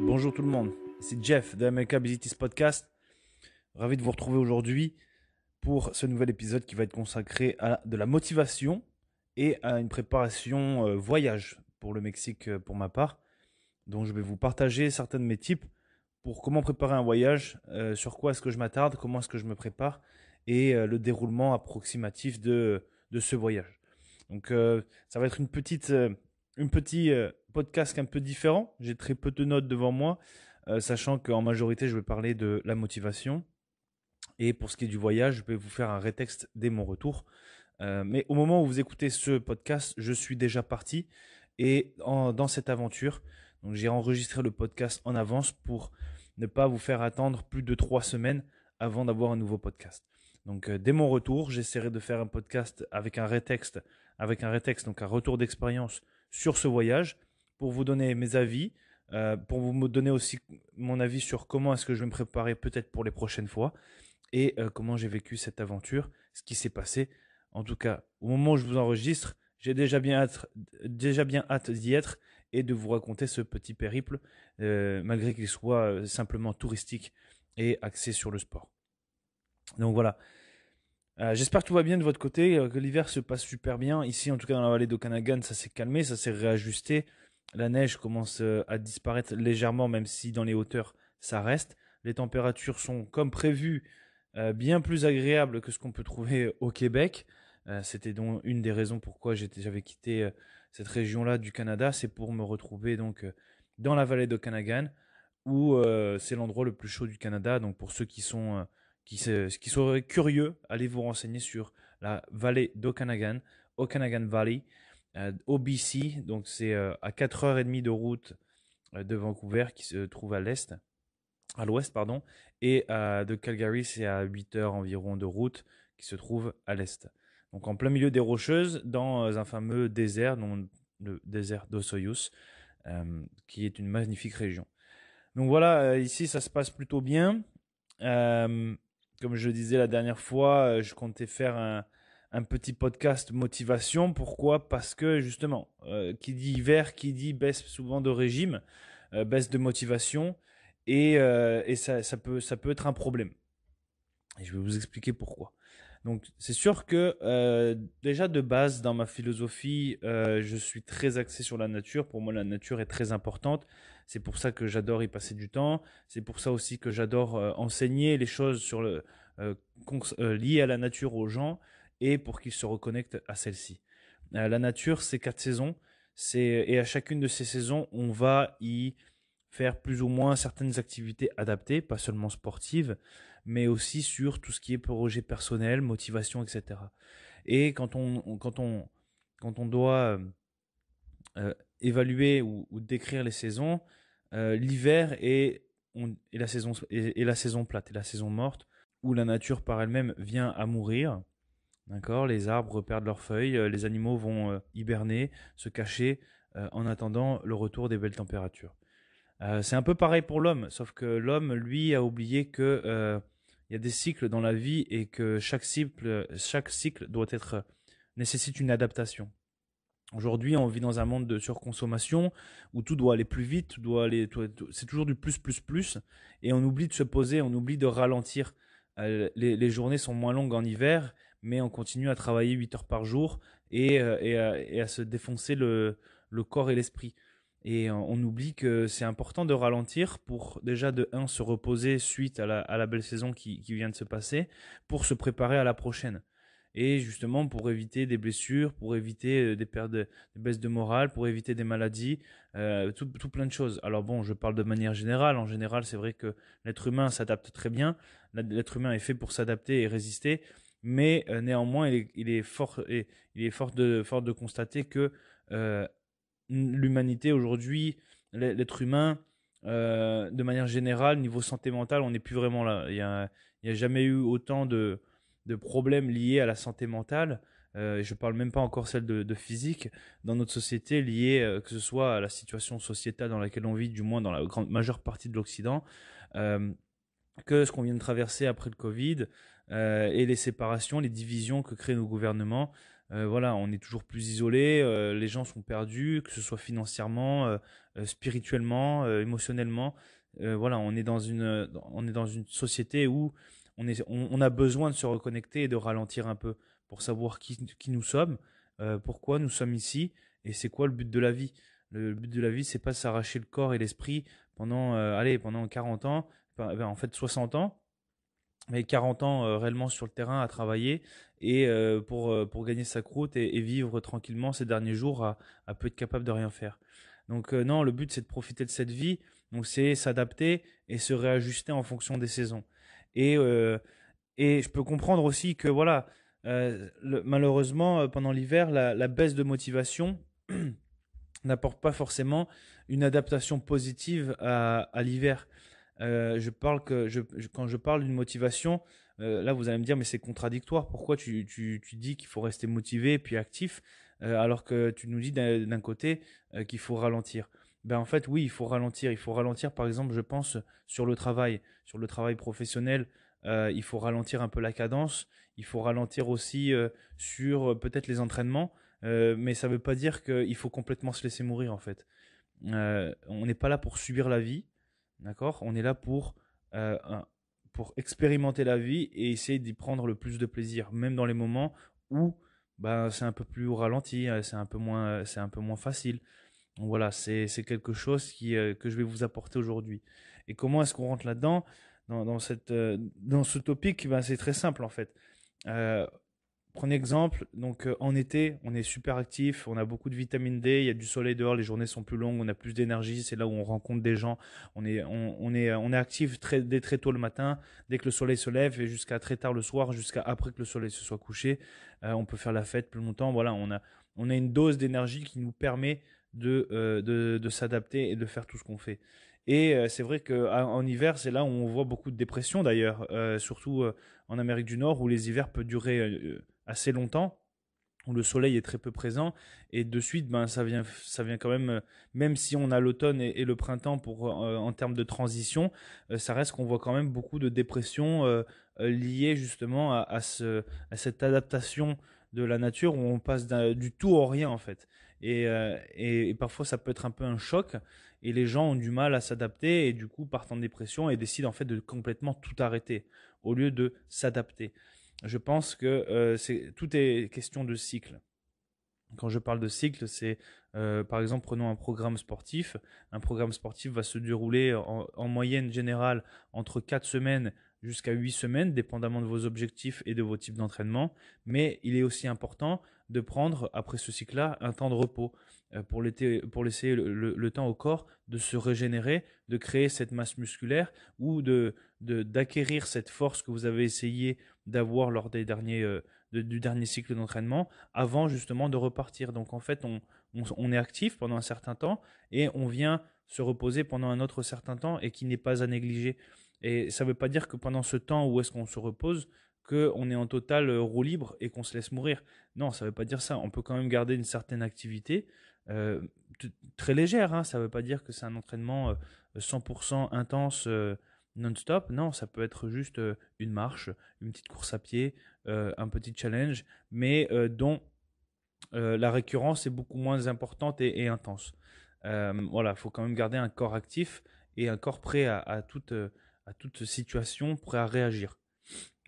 Bonjour tout le monde, c'est Jeff de America Podcast. Ravi de vous retrouver aujourd'hui pour ce nouvel épisode qui va être consacré à de la motivation et à une préparation euh, voyage pour le Mexique euh, pour ma part. Donc je vais vous partager certains de mes tips pour comment préparer un voyage, euh, sur quoi est-ce que je m'attarde, comment est-ce que je me prépare et le déroulement approximatif de, de ce voyage. Donc ça va être une petite, une petite podcast un peu différent. J'ai très peu de notes devant moi, euh, sachant qu'en majorité, je vais parler de la motivation. Et pour ce qui est du voyage, je vais vous faire un rétexte dès mon retour. Euh, mais au moment où vous écoutez ce podcast, je suis déjà parti et dans cette aventure. Donc j'ai enregistré le podcast en avance pour ne pas vous faire attendre plus de trois semaines avant d'avoir un nouveau podcast. Donc euh, dès mon retour, j'essaierai de faire un podcast avec un rétexte, avec un rétexte, donc un retour d'expérience sur ce voyage, pour vous donner mes avis, euh, pour vous me donner aussi mon avis sur comment est-ce que je vais me préparer peut-être pour les prochaines fois et euh, comment j'ai vécu cette aventure, ce qui s'est passé. En tout cas, au moment où je vous enregistre, j'ai déjà bien hâte, déjà bien hâte d'y être et de vous raconter ce petit périple, euh, malgré qu'il soit simplement touristique et axé sur le sport. Donc voilà. J'espère que tout va bien de votre côté, que l'hiver se passe super bien. Ici, en tout cas, dans la vallée d'Okanagan, ça s'est calmé, ça s'est réajusté. La neige commence euh, à disparaître légèrement, même si dans les hauteurs, ça reste. Les températures sont, comme prévu, euh, bien plus agréables que ce qu'on peut trouver euh, au Québec. C'était donc une des raisons pourquoi j'avais quitté cette région-là du Canada. C'est pour me retrouver donc dans la vallée d'Okanagan, où c'est l'endroit le plus chaud du Canada. Donc pour ceux qui sont qui, qui seraient curieux, allez vous renseigner sur la vallée d'Okanagan, Okanagan Valley. OBC, Donc, c'est euh, à 4h30 de route euh, de Vancouver qui se trouve à l'est, à l'ouest, pardon. Et euh, de Calgary, c'est à 8h environ de route qui se trouve à l'est. Donc, en plein milieu des Rocheuses, dans un fameux désert, le désert d'Osoyus, qui est une magnifique région. Donc voilà, ici ça se passe plutôt bien. comme je le disais la dernière fois, je comptais faire un, un petit podcast motivation. Pourquoi Parce que justement, euh, qui dit hiver, qui dit baisse souvent de régime, euh, baisse de motivation, euh, et, ça, ça, peut, ça peut être un problème. Et je vais vous expliquer pourquoi. Donc c'est sûr que déjà de base, dans ma philosophie, je suis très axé sur la nature. Pour moi, la nature est très importante. C'est pour ça que j'adore y passer du temps. C'est pour ça aussi que j'adore enseigner les choses sur le, liées à la nature aux gens et pour qu'ils se reconnectent à celle-ci. Euh, la nature, c'est quatre saisons, et à chacune de ces saisons, on va y faire plus ou moins certaines activités adaptées, pas seulement sportives, mais aussi sur tout ce qui est projet personnel, motivation, etc. Et quand on, quand on, doit euh, euh, évaluer ou, décrire les saisons, l'hiver est, la saison, et la saison plate, et la saison morte, où la nature par elle-même vient à mourir, D'accord Les arbres perdent leurs feuilles, euh, les animaux vont euh, hiberner, se cacher euh, en attendant le retour des belles températures. c'est un peu pareil pour l'homme, sauf que l'homme, lui, a oublié que il y a des cycles dans la vie et que chaque cycle, chaque cycle doit être nécessite une adaptation. Aujourd'hui, on vit dans un monde de surconsommation où tout doit aller plus vite, doit aller, c'est toujours du plus plus plus, et on oublie de se poser, on oublie de ralentir. les journées sont moins longues en hiver mais on continue à travailler 8 heures par jour et, euh, et, à, se défoncer le, le corps et l'esprit. Et euh, on oublie que c'est important de ralentir pour déjà de 1 se reposer suite à la, à la belle saison qui, qui, vient de se passer, pour se préparer à la prochaine. Et justement pour éviter des blessures, pour éviter euh, des pertes, des baisses de morale, pour éviter des maladies, tout, tout, plein de choses. Alors bon, je parle de manière générale. En général, c'est vrai que l'être humain s'adapte très bien. L'être humain est fait pour s'adapter et résister mais euh, néanmoins, il est, fort, il est fort, de, fort de constater que euh, l'humanité aujourd'hui, l'être humain, euh, de manière générale, niveau santé mentale, on n'est plus vraiment là. Il n'y a, jamais eu autant de, problèmes liés à la santé mentale. Euh, je ne parle même pas encore celle de, de physique, dans notre société, liée que ce soit à la situation sociétale dans laquelle on vit, du moins dans la grande majeure partie de l'Occident, que ce qu'on vient de traverser après le Covid, euh, et les séparations, les divisions que créent nos gouvernements. Euh, voilà, on est toujours plus isolé, euh, les gens sont perdus, que ce soit financièrement, spirituellement, émotionnellement. voilà, on est dans une, on est dans une société où on, est, on, a besoin de se reconnecter et de ralentir un peu pour savoir qui, qui nous sommes, pourquoi nous sommes ici et c'est quoi le but de la vie. Le but de la vie, c'est pas s'arracher le corps et l'esprit pendant, allez, pendant 40 ans, ben, en fait 60 ans, mais 40 ans euh, réellement sur le terrain à travailler et euh, pour, euh, pour gagner sa croûte et, vivre tranquillement ces derniers jours à, peu être capable de rien faire. Donc non, le but c'est de profiter de cette vie. Donc c'est s'adapter et se réajuster en fonction des saisons. Et et je peux comprendre aussi que voilà, malheureusement pendant l'hiver la, baisse de motivation n'apporte pas forcément une adaptation positive à l'hiver. Euh, je parle que quand je parle d'une motivation, euh, là vous allez me dire mais c'est contradictoire. Pourquoi tu, dis qu'il faut rester motivé puis actif euh, alors que tu nous dis d'un côté qu'il faut ralentir ben en fait oui il faut ralentir. Il faut ralentir par exemple je pense sur le travail, sur le travail professionnel. il faut ralentir un peu la cadence. Il faut ralentir aussi sur peut-être les entraînements. mais ça ne veut pas dire qu'il faut complètement se laisser mourir en fait. on n'est pas là pour subir la vie D'accord On est là pour, euh, pour expérimenter la vie et essayer d'y prendre le plus de plaisir, même dans les moments où ben, c'est un peu plus ralenti, euh, c'est un peu moins, euh, c'est un peu moins facile. voilà, c'est quelque chose qui, que je vais vous apporter aujourd'hui. Et comment est-ce qu'on rentre là-dedans dans, cette, dans ce topic bah, C'est très simple en fait un exemple, donc euh, en été, on est super actif, on a beaucoup de vitamine D, il y a du soleil dehors, les journées sont plus longues, on a plus d'énergie, c'est là où on rencontre des gens, on est, on, est, on est actif très, dès très tôt le matin, dès que le soleil se lève et jusqu'à très tard le soir, jusqu'à après que le soleil se soit couché, euh, on peut faire la fête plus longtemps. Voilà, on a, on a une dose d'énergie qui nous permet de, euh, de, s'adapter et de faire tout ce qu'on fait. Et c'est vrai que hiver, c'est là où on voit beaucoup de dépression d'ailleurs, surtout en Amérique du Nord où les hivers peuvent durer assez longtemps, où le soleil est très peu présent, et de suite, ben, ça, vient, ça vient quand même, euh, même si on a l'automne et, le printemps pour, euh, en termes de transition, euh, ça reste qu'on voit quand même beaucoup de dépressions liées justement à, ce, à, cette adaptation de la nature où on passe du tout au rien en fait. Et, et, et, parfois ça peut être un peu un choc et les gens ont du mal à s'adapter et du coup partent en dépression et décident en fait de complètement tout arrêter au lieu de s'adapter je pense que euh, tout est question de cycle. Quand je parle de cycle, c'est euh, par exemple prenons un programme sportif. Un programme sportif va se dérouler en, moyenne générale entre 4 semaines jusqu'à 8 semaines, dépendamment de vos objectifs et de vos types d'entraînement. Mais il est aussi important de prendre, après ce cycle-là, un temps de repos euh, pour, laisser le, temps au corps de se régénérer, de créer cette masse musculaire ou de, d'acquérir cette force que vous avez essayé d'avoir lors des derniers, euh, du dernier cycle d'entraînement avant justement de repartir. Donc en fait, on, est actif pendant un certain temps et on vient se reposer pendant un autre certain temps et qui n'est pas à négliger. Et ça ne veut pas dire que pendant ce temps où est-ce qu'on se repose, qu'on est en total euh, roue libre et qu'on se laisse mourir. Non, ça ne veut pas dire ça. On peut quand même garder une certaine activité, euh, très légère. Hein. Ça ne veut pas dire que c'est un entraînement 100% intense non-stop. Non, ça peut être juste euh, une marche, une petite course à pied, euh, un petit challenge, mais euh, dont la récurrence est beaucoup moins importante et, intense. voilà, il faut quand même garder un corps actif et un corps prêt à, toute, situation, prêt à réagir.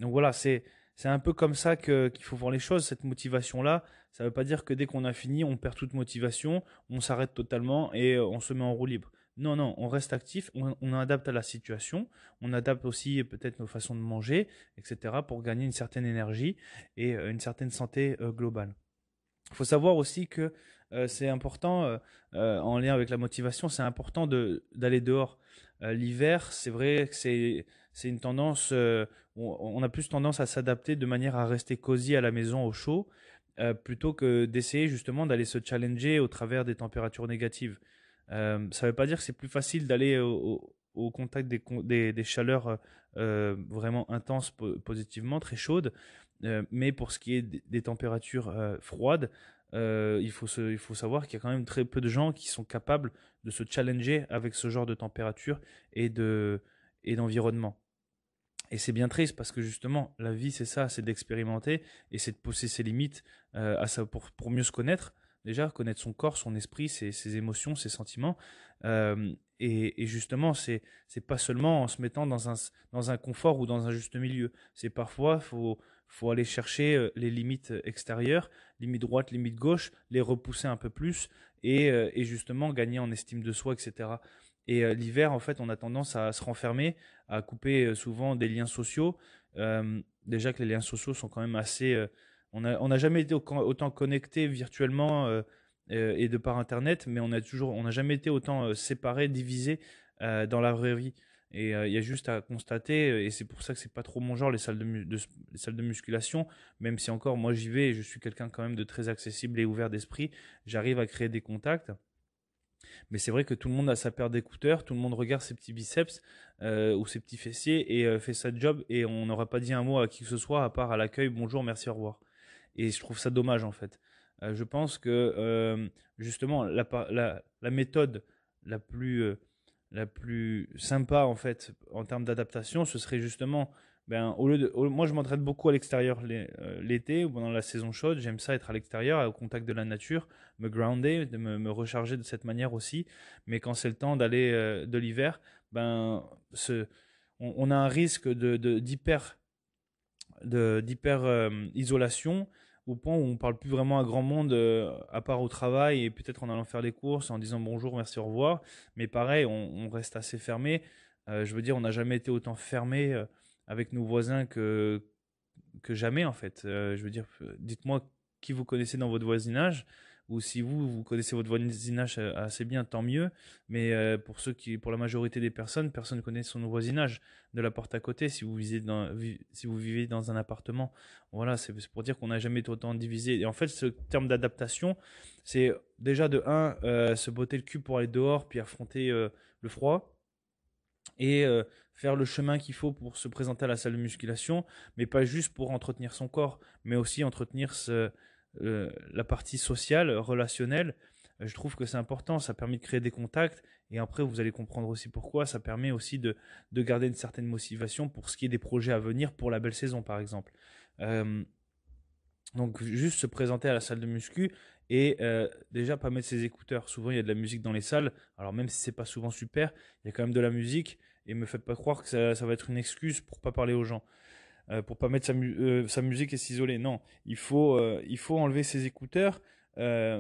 Donc voilà, c'est c'est un peu comme ça qu'il faut voir les choses. Cette motivation là, ça ne veut pas dire que dès qu'on a fini, on perd toute motivation, on s'arrête totalement et on se met en roue libre. Non, non, on reste actif, on, adapte à la situation, on adapte aussi peut-être nos façons de manger, etc., pour gagner une certaine énergie et euh, une certaine santé euh, globale. Il faut savoir aussi que euh, c'est important, en lien avec la motivation, c'est important d'aller dehors. L'hiver, c'est vrai que c'est une tendance, on, a plus tendance à s'adapter de manière à rester cosy à la maison au chaud, plutôt que d'essayer justement d'aller se challenger au travers des températures négatives. Euh, ça ne veut pas dire que c'est plus facile d'aller au, contact des, des chaleurs euh, vraiment intenses positivement, très chaudes, euh, mais pour ce qui est des, températures froides, il, faut il faut savoir qu'il y a quand même très peu de gens qui sont capables de se challenger avec ce genre de température et d'environnement. De, et c'est bien triste parce que justement, la vie, c'est ça, c'est d'expérimenter et c'est de pousser ses limites à ça pour mieux se connaître. Déjà, connaître son corps, son esprit, ses, émotions, ses sentiments. Euh, et, justement, c'est c'est pas seulement en se mettant dans un dans un confort ou dans un juste milieu. C'est parfois faut faut aller chercher euh, les limites extérieures, limite droite, limite gauche, les repousser un peu plus et, euh, justement gagner en estime de soi, etc. Et l'hiver, en fait, on a tendance à se renfermer, à couper souvent des liens sociaux. déjà que les liens sociaux sont quand même assez on n'a jamais été autant connecté virtuellement euh, euh, et de par Internet, mais on a toujours, on n'a jamais été autant euh, séparé, divisé dans la vraie vie. Et il y a juste à constater, et c'est pour ça que c'est pas trop mon genre les salles de, salles de musculation, même si encore moi j'y vais et je suis quelqu'un quand même de très accessible et ouvert d'esprit, j'arrive à créer des contacts. Mais c'est vrai que tout le monde a sa paire d'écouteurs, tout le monde regarde ses petits biceps ou ses petits fessiers et fait sa job et on n'aura pas dit un mot à qui que ce soit à part à l'accueil, bonjour, merci, au revoir. Et je trouve ça dommage, en fait. Euh, je pense que, euh, justement, la, la, méthode la plus, euh, la plus sympa, en fait, en termes d'adaptation, ce serait justement. Ben, au lieu de, moi, je m'entraîne beaucoup à l'extérieur l'été ou pendant la saison chaude. J'aime ça être à l'extérieur, au contact de la nature, me grounder, de me, recharger de cette manière aussi. Mais quand c'est le temps d'aller de l'hiver, ben, ce, on, a un risque de d'hyper de, d'hyper isolation au point où on parle plus vraiment à grand monde, euh, à part au travail et peut-être en allant faire des courses, en disant bonjour, merci, au revoir. Mais pareil, on, reste assez fermé. Euh, je veux dire, on n'a jamais été autant fermé euh, avec nos voisins que, que jamais, en fait. je veux dire, dites-moi qui vous connaissez dans votre voisinage ou si vous, vous connaissez votre voisinage euh, assez bien, tant mieux. Mais euh, pour ceux qui, pour la majorité des personnes, personne ne connaît son voisinage de la porte à côté. Si vous, visez dans, si vous vivez dans un appartement, voilà, c'est pour dire qu'on n'a jamais autant divisé. Et en fait, ce terme d'adaptation, c'est déjà de 1, euh, se botter le cul pour aller dehors, puis affronter le froid et faire le chemin qu'il faut pour se présenter à la salle de musculation, mais pas juste pour entretenir son corps, mais aussi entretenir ce, euh, la partie sociale, relationnelle, euh, je trouve que c'est important. Ça permet de créer des contacts. Et après, vous allez comprendre aussi pourquoi. Ça permet aussi de, garder une certaine motivation pour ce qui est des projets à venir pour la belle saison, par exemple. Euh, donc, juste se présenter à la salle de muscu et déjà pas mettre ses écouteurs. Souvent, il y a de la musique dans les salles. Alors, même si c'est pas souvent super, il y a quand même de la musique. Et me faites pas croire que ça, ça va être une excuse pour pas parler aux gens pour euh, pour pas mettre euh, sa, musique et s'isoler. Non, il faut, euh, il faut enlever ses écouteurs,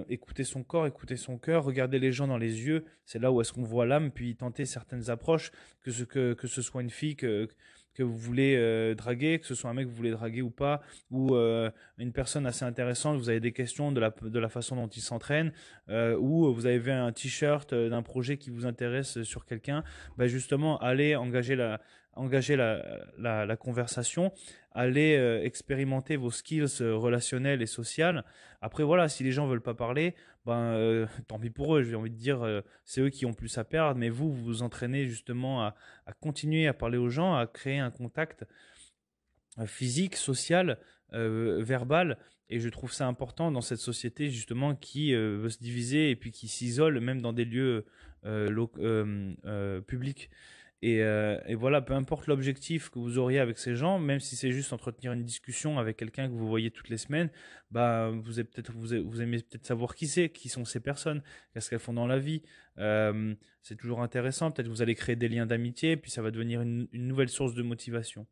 écouter son corps, écouter son cœur, regarder les gens dans les yeux. C'est là où est-ce qu'on voit l'âme, puis tenter certaines approches, que ce, que, que ce soit une fille que, que vous voulez draguer, que ce soit un mec que vous voulez draguer ou pas, ou une personne assez intéressante, vous avez des questions de la, de la façon dont il s'entraîne, ou vous avez vu un t-shirt d'un projet qui vous intéresse sur quelqu'un, bah justement, allez engager la engager la, conversation, allez euh, expérimenter vos skills euh, relationnels et sociales. Après, voilà, si les gens veulent pas parler, ben, euh, tant pis pour eux, j'ai envie de dire, c'est eux qui ont plus à perdre, mais vous, vous vous entraînez justement à, à continuer à parler aux gens, à créer un contact physique, social, verbal, et je trouve ça important dans cette société justement qui veut se diviser et puis qui s'isole même dans des lieux publics. Euh, et, voilà, peu importe l'objectif que vous auriez avec ces gens, même si c'est juste entretenir une discussion avec quelqu'un que vous voyez toutes les semaines, bah vous peut-être vous, aimez peut-être savoir qui c'est, qui sont ces personnes, qu'est-ce qu'elles font dans la vie. Euh, c'est toujours intéressant. Peut-être que vous allez créer des liens d'amitié, puis ça va devenir une, nouvelle source de motivation.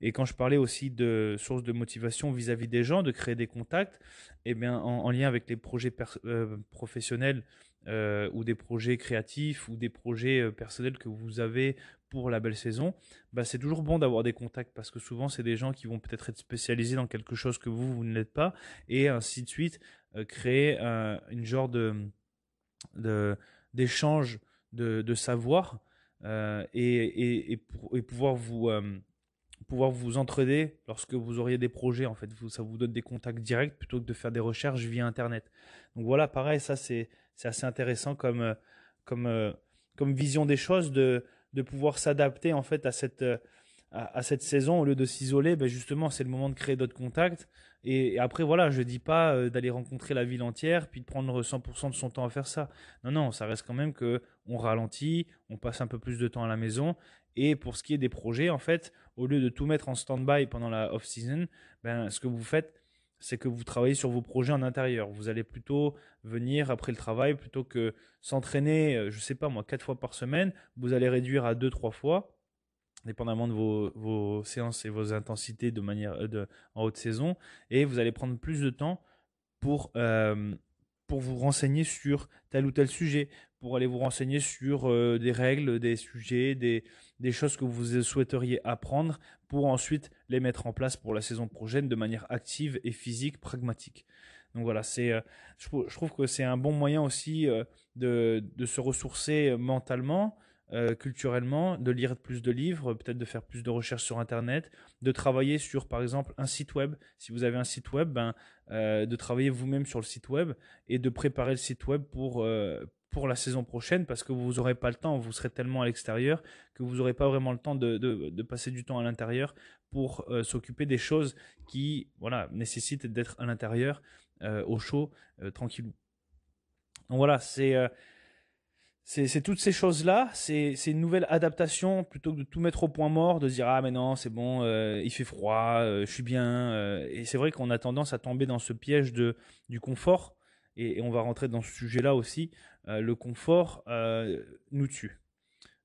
Et quand je parlais aussi de source de motivation vis-à-vis des gens, de créer des contacts, eh bien en, lien avec les projets euh, professionnels euh, ou des projets créatifs ou des projets euh, personnels que vous avez pour la belle saison, bah, c'est toujours bon d'avoir des contacts parce que souvent c'est des gens qui vont peut-être être spécialisés dans quelque chose que vous, vous ne l'êtes pas et ainsi de suite, euh, créer une genre de, d'échange de, de, savoir et, et, pouvoir vous pouvoir vous entraider lorsque vous auriez des projets en fait vous, ça vous donne des contacts directs plutôt que de faire des recherches via internet donc voilà pareil ça c'est c'est assez intéressant comme euh, comme euh, comme vision des choses de pouvoir s'adapter en fait à cette euh, à, cette saison au lieu de s'isoler ben justement c'est le moment de créer d'autres contacts et, après voilà je dis pas d'aller rencontrer la ville entière puis de prendre 100% de son temps à faire ça non non ça reste quand même que on ralentit on passe un peu plus de temps à la maison et pour ce qui est des projets en fait au lieu de tout mettre en stand by pendant la off season ben ce que vous faites c'est que vous travaillez sur vos projets en intérieur. Vous allez plutôt venir après le travail, plutôt que s'entraîner, euh, je ne sais pas moi, quatre fois par semaine, vous allez réduire à deux, trois fois, dépendamment de vos, séances et vos intensités de manière euh, en haute saison, et vous allez prendre plus de temps pour euh, pour vous renseigner sur tel ou tel sujet, pour aller vous renseigner sur euh, des règles, des sujets, des, des, choses que vous souhaiteriez apprendre pour ensuite les mettre en place pour la saison prochaine de manière active et physique, pragmatique. Donc voilà, c'est, euh, je, trouve que c'est un bon moyen aussi euh, de, de, se ressourcer mentalement, culturellement, de lire plus de livres, peut-être de faire plus de recherches sur Internet, de travailler sur, par exemple, un site web. Si vous avez un site web, ben, de travailler vous-même sur le site web et de préparer le site web pour, pour la saison prochaine parce que vous n'aurez pas le temps, vous serez tellement à l'extérieur que vous n'aurez pas vraiment le temps de, de, passer du temps à l'intérieur pour euh, s'occuper des choses qui voilà, nécessitent d'être à l'intérieur, euh, au chaud, tranquille euh, tranquillou. Donc voilà, c'est c'est toutes ces choses-là, c'est une nouvelle adaptation, plutôt que de tout mettre au point mort, de dire ah mais non c'est bon, il fait froid, je suis bien. et c'est vrai qu'on a tendance à tomber dans ce piège de, du confort, et on va rentrer dans ce sujet-là aussi, euh, le confort euh, nous tue.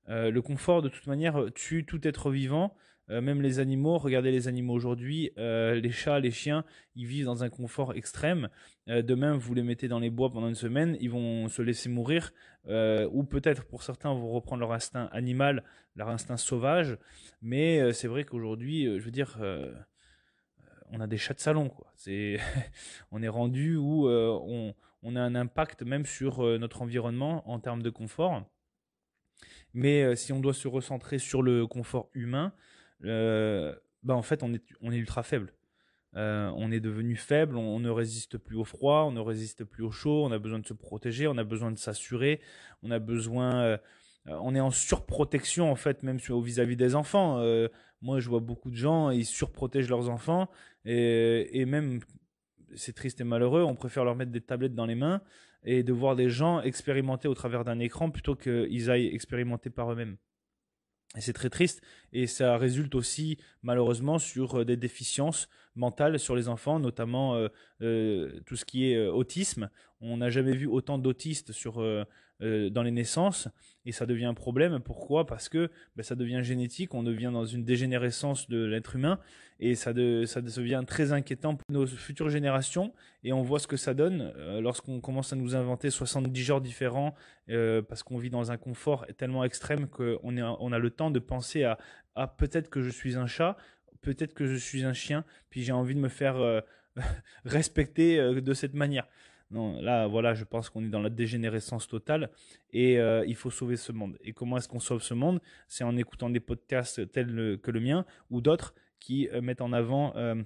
Euh, le confort, de toute manière, tue tout être vivant même les animaux, regardez les animaux aujourd'hui, les chats, les chiens, ils vivent dans un confort extrême. de demain, vous les mettez dans les bois pendant une semaine, ils vont se laisser mourir, ou peut-être pour certains vont reprendre leur instinct animal, leur instinct sauvage. Mais c'est vrai qu'aujourd'hui, je veux dire, on a des chats de salon, C'est, on est rendu où on on a un impact même sur euh, notre environnement en termes de confort. Mais euh, si on doit se recentrer sur le confort humain, euh, bah, en fait, on est, ultra faible. on est devenu faible, on, ne résiste plus au froid, on ne résiste plus au chaud, on a besoin de se protéger, on a besoin de s'assurer, on a besoin. on est en surprotection en fait, même vis-à-vis des enfants. moi, je vois beaucoup de gens, ils surprotègent leurs enfants et même c'est triste et malheureux. On préfère leur mettre des tablettes dans les mains et de voir des gens expérimenter au travers d'un écran plutôt qu'ils aillent expérimenter par eux-mêmes. Et c'est très triste et ça résulte aussi malheureusement sur euh, des déficiences mentales sur les enfants, notamment euh, euh, tout ce qui est autisme. On n'a jamais vu autant d'autistes sur euh, dans les naissances et ça devient un problème. Pourquoi Parce que ben, ça devient génétique, on devient dans une dégénérescence de l'être humain et ça, devient très inquiétant pour nos futures générations et on voit ce que ça donne euh, lorsqu'on commence à nous inventer 70 genres différents euh, parce qu'on vit dans un confort tellement extrême qu'on on a le temps de penser à peut-être que je suis un chat, peut-être que je suis un chien, puis j'ai envie de me faire respecter de cette manière. Non, là, voilà, je pense qu'on est dans la dégénérescence totale et euh, il faut sauver ce monde. Et comment est-ce qu'on sauve ce monde C'est en écoutant des podcasts tels que le mien ou d'autres qui euh, mettent en avant euh,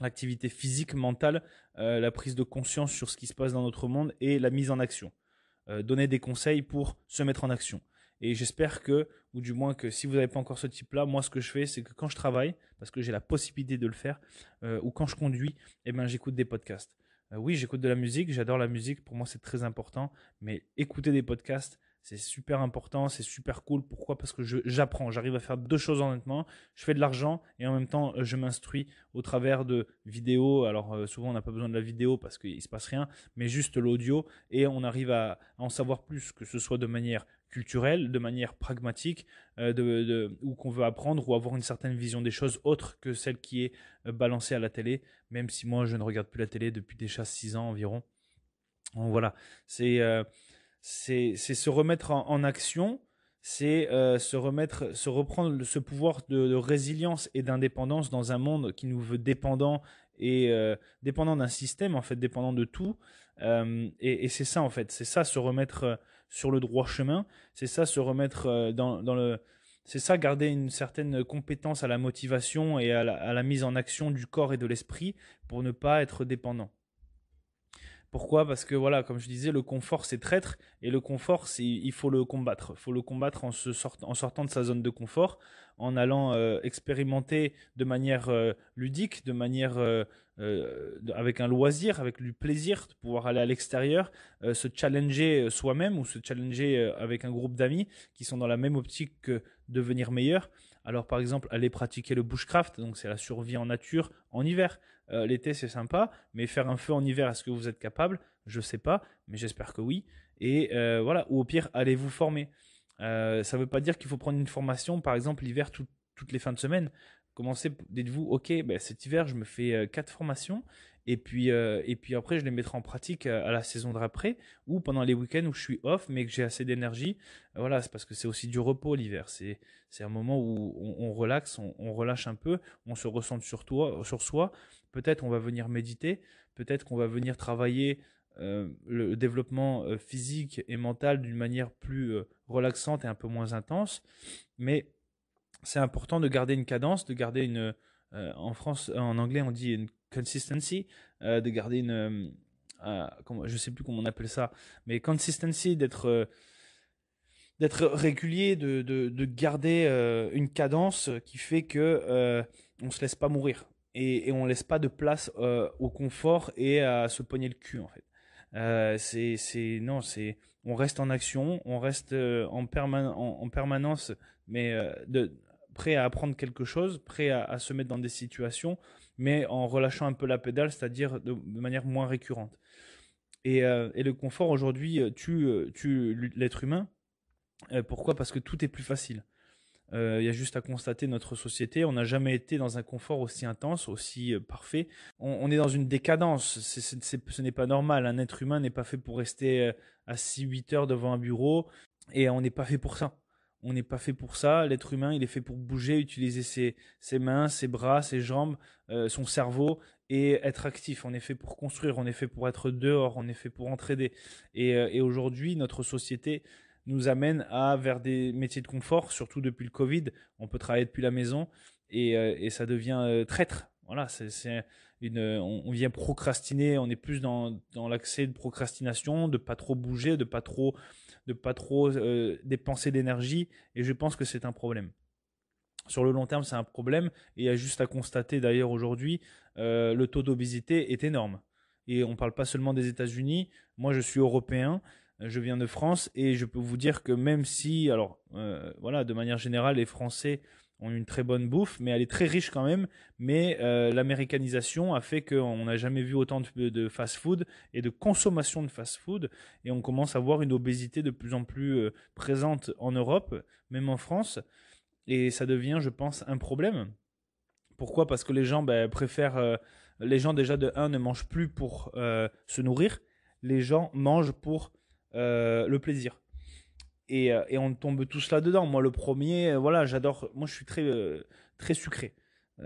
l'activité physique, mentale, la prise de conscience sur ce qui se passe dans notre monde et la mise en action. donner des conseils pour se mettre en action. Et j'espère que, ou du moins que si vous n'avez pas encore ce type-là, moi ce que je fais, c'est que quand je travaille, parce que j'ai la possibilité de le faire, ou quand je conduis, eh ben, j'écoute des podcasts. Euh, oui, j'écoute de la musique, j'adore la musique, pour moi c'est très important, mais écouter des podcasts, c'est super important, c'est super cool. Pourquoi Parce que j'apprends, j'arrive à faire deux choses honnêtement. Je fais de l'argent et en même temps, euh, je m'instruis au travers de vidéos. Alors euh, souvent, on n'a pas besoin de la vidéo parce qu'il ne se passe rien, mais juste l'audio et on arrive à en savoir plus, que ce soit de manière culturelle, de manière pragmatique, euh, de, ou qu'on veut apprendre ou avoir une certaine vision des choses autre que celle qui est euh, balancée à la télé, même si moi je ne regarde plus la télé depuis déjà 6 ans environ. Donc voilà, c'est euh, se remettre en, action, c'est se remettre, se reprendre ce pouvoir de, résilience et d'indépendance dans un monde qui nous veut dépendants et dépendant d'un système en fait, dépendant de tout. et, et c'est ça en fait, c'est ça se remettre sur le droit chemin. C'est ça, se remettre euh, dans, le. C'est ça, garder une certaine compétence à la motivation et à la mise en action du corps et de l'esprit pour ne pas être dépendant. Pourquoi Parce que voilà, comme je disais, le confort c'est traître et le confort c'est il faut le combattre. Il faut le combattre en, sortant de sa zone de confort, en allant euh, expérimenter de manière euh, ludique, de manière euh, avec un loisir, avec du plaisir de pouvoir aller à l'extérieur, se challenger soi-même ou se challenger avec un groupe d'amis qui sont dans la même optique que devenir meilleur. Alors par exemple, aller pratiquer le bushcraft, donc c'est la survie en nature en hiver. Euh, l'été, c'est sympa, mais faire un feu en hiver, est-ce que vous êtes capable Je sais pas, mais j'espère que oui. Et euh, voilà, ou au pire, allez vous former. Euh, ça ne veut pas dire qu'il faut prendre une formation, par exemple, l'hiver, toutes les fins de semaine. Commencez, dites-vous, ok, ben, cet hiver, je me fais quatre formations et puis, euh, et puis après, je les mettrai en pratique euh, à la saison d'après ou pendant les week-ends où je suis off mais que j'ai assez d'énergie. Voilà, c'est parce que c'est aussi du repos l'hiver. C'est, c'est un moment où on, relaxe, on, relâche un peu, on se ressente sur, toi, sur soi. Peut-être on va venir méditer, peut-être qu'on va venir travailler euh, le développement physique et mental d'une manière plus relaxante et un peu moins intense. Mais c'est important de garder une cadence, de garder une. en France, en anglais, on dit une consistency, euh, de garder une, euh, euh, comment, je sais plus comment on appelle ça, mais consistency, d'être d'être régulier, de, de, garder une cadence qui fait que euh, on se laisse pas mourir et, et on laisse pas de place au confort et à se pogner le cul en fait. c'est c'est non c'est on reste en action, on reste en, en, permanence, mais de prêt à apprendre quelque chose, prêt à se mettre dans des situations mais en relâchant un peu la pédale, c'est-à-dire de, manière moins récurrente. Et, euh, le confort aujourd'hui euh, tue, euh, l'être humain. pourquoi Parce que tout est plus facile. Il y a juste à constater notre société. On n'a jamais été dans un confort aussi intense, aussi parfait. On, est dans une décadence. ce n'est pas normal. Un être humain n'est pas fait pour rester à 6 8 heures devant un bureau et on n'est pas fait pour ça on n'est pas fait pour ça. L'être humain, il est fait pour bouger, utiliser ses, mains, ses bras, ses jambes, euh, son cerveau et être actif. On est fait pour construire, on est fait pour être dehors, on est fait pour entraider. Euh, et, aujourd'hui, notre société nous amène à vers des métiers de confort, surtout depuis le Covid. On peut travailler depuis la maison et euh, ça devient traître voilà, c'est une, on, vient procrastiner, on est plus dans, l'accès de procrastination, de pas trop bouger, de pas trop, de pas trop euh, dépenser d'énergie, et je pense que c'est un problème. Sur le long terme, c'est un problème, et il y a juste à constater d'ailleurs aujourd'hui, euh, le taux d'obésité est énorme. Et on ne parle pas seulement des États-Unis, moi je suis européen, je viens de France, et je peux vous dire que même si, alors euh, voilà, de manière générale, les Français ont une très bonne bouffe, mais elle est très riche quand même. Mais euh, l'américanisation a fait qu'on n'a jamais vu autant de, fast-food et de consommation de fast-food. Et on commence à voir une obésité de plus en plus euh, présente en Europe, même en France. Et ça devient, je pense, un problème. Pourquoi Parce que les gens ben, préfèrent... Euh, les gens déjà de 1 ne mangent plus pour se nourrir. Les gens mangent pour le plaisir. Euh, et, on tombe tous là-dedans. Moi, le premier, euh, voilà, j'adore. Moi, je suis très, euh, très sucré.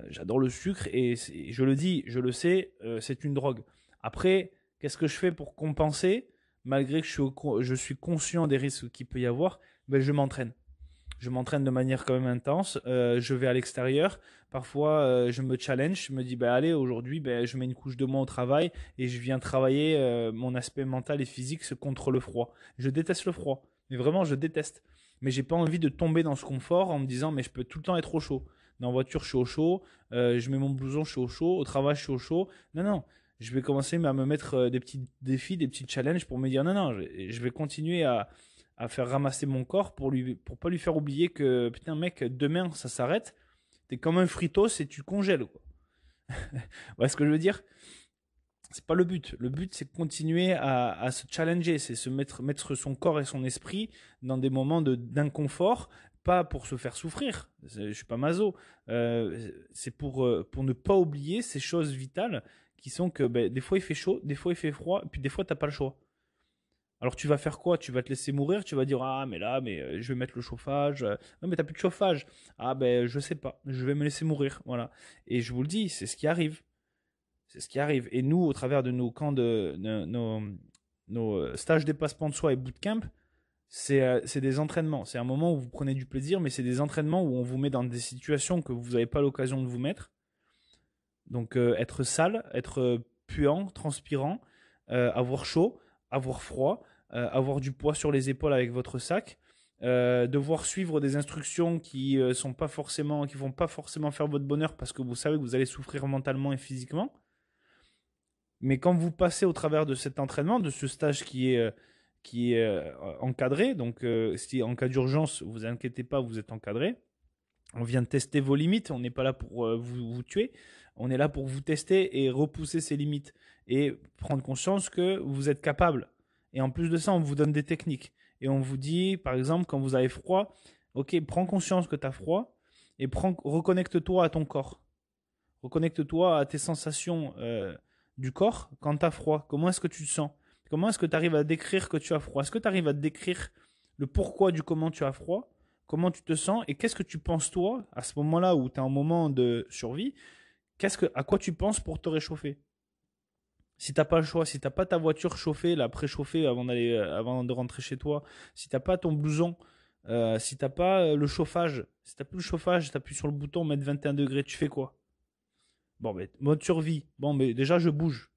J'adore le sucre et je le dis, je le sais, c'est une drogue. Après, qu'est-ce que je fais pour compenser Malgré que je suis, je suis conscient des risques qu'il peut y avoir, ben, je m'entraîne. Je m'entraîne de manière quand même intense. je vais à l'extérieur. Parfois, je me challenge. Je me dis, ben, allez, aujourd'hui, ben, je mets une couche de moi au travail et je viens travailler mon aspect mental et physique contre le froid. Je déteste le froid. Mais vraiment, je déteste. Mais j'ai pas envie de tomber dans ce confort en me disant, mais je peux tout le temps être au chaud. Dans la voiture, je suis au chaud. Euh, je mets mon blouson, je suis au chaud. Au travail, je suis au chaud. Non, non. Je vais commencer à me mettre euh, des petits défis, des petits challenges pour me dire, non, non, je vais continuer à, faire ramasser mon corps pour lui pour pas lui faire oublier que putain mec demain ça s'arrête t'es comme un fritos et tu congèles quoi voilà ce que je veux dire c'est pas le but. Le but, c'est de continuer à, se challenger, c'est se mettre, mettre son corps et son esprit dans des moments d'inconfort, pas pour se faire souffrir. Je suis pas mazo. Euh, c'est pour euh, pour ne pas oublier ces choses vitales qui sont que ben, des fois il fait chaud, des fois il fait froid, et puis des fois t'as pas le choix. Alors tu vas faire quoi Tu vas te laisser mourir Tu vas dire ah mais là mais euh, je vais mettre le chauffage Non mais t'as plus de chauffage Ah ben je sais pas, je vais me laisser mourir voilà. Et je vous le dis, c'est ce qui arrive. C'est ce qui arrive. Et nous, au travers de nos camps de, nos, euh, stages dépassement de soi et bootcamp, euh, c'est des entraînements. C'est un moment où vous prenez du plaisir, mais c'est des entraînements où on vous met dans des situations que vous n'avez pas l'occasion de vous mettre. Donc euh, être sale, être puant, transpirant, avoir chaud, avoir froid, avoir du poids sur les épaules avec votre sac, devoir suivre des instructions qui sont pas forcément, qui vont pas forcément faire votre bonheur parce que vous savez que vous allez souffrir mentalement et physiquement. Mais quand vous passez au travers de cet entraînement, de ce stage qui est, euh, qui est euh, encadré, donc euh, si en cas d'urgence, vous inquiétez pas, vous êtes encadré. On vient de tester vos limites, on n'est pas là pour vous, tuer, on est là pour vous tester et repousser ces limites et prendre conscience que vous êtes capable. Et en plus de ça, on vous donne des techniques. Et on vous dit, par exemple, quand vous avez froid, ok, prends conscience que tu as froid et reconnecte-toi à ton corps. Reconnecte-toi à tes sensations du corps quand tu as froid Comment est-ce que tu te sens Comment est-ce que tu arrives à décrire que tu as froid Est-ce que tu arrives à décrire le pourquoi du comment tu as froid Comment tu te sens Et qu'est-ce que tu penses toi à ce moment-là où tu es en moment de survie Qu'est-ce que à quoi tu penses pour te réchauffer si t'as pas le choix, si t'as pas ta voiture chauffée, la préchauffée avant d'aller, euh, avant de rentrer chez toi, si t'as pas ton blouson, euh, si t'as pas euh, le chauffage, si t'as plus le chauffage, t'appuies sur le bouton mettre 21 degrés, tu fais quoi Bon, mode survie. Bon, mais déjà, je bouge.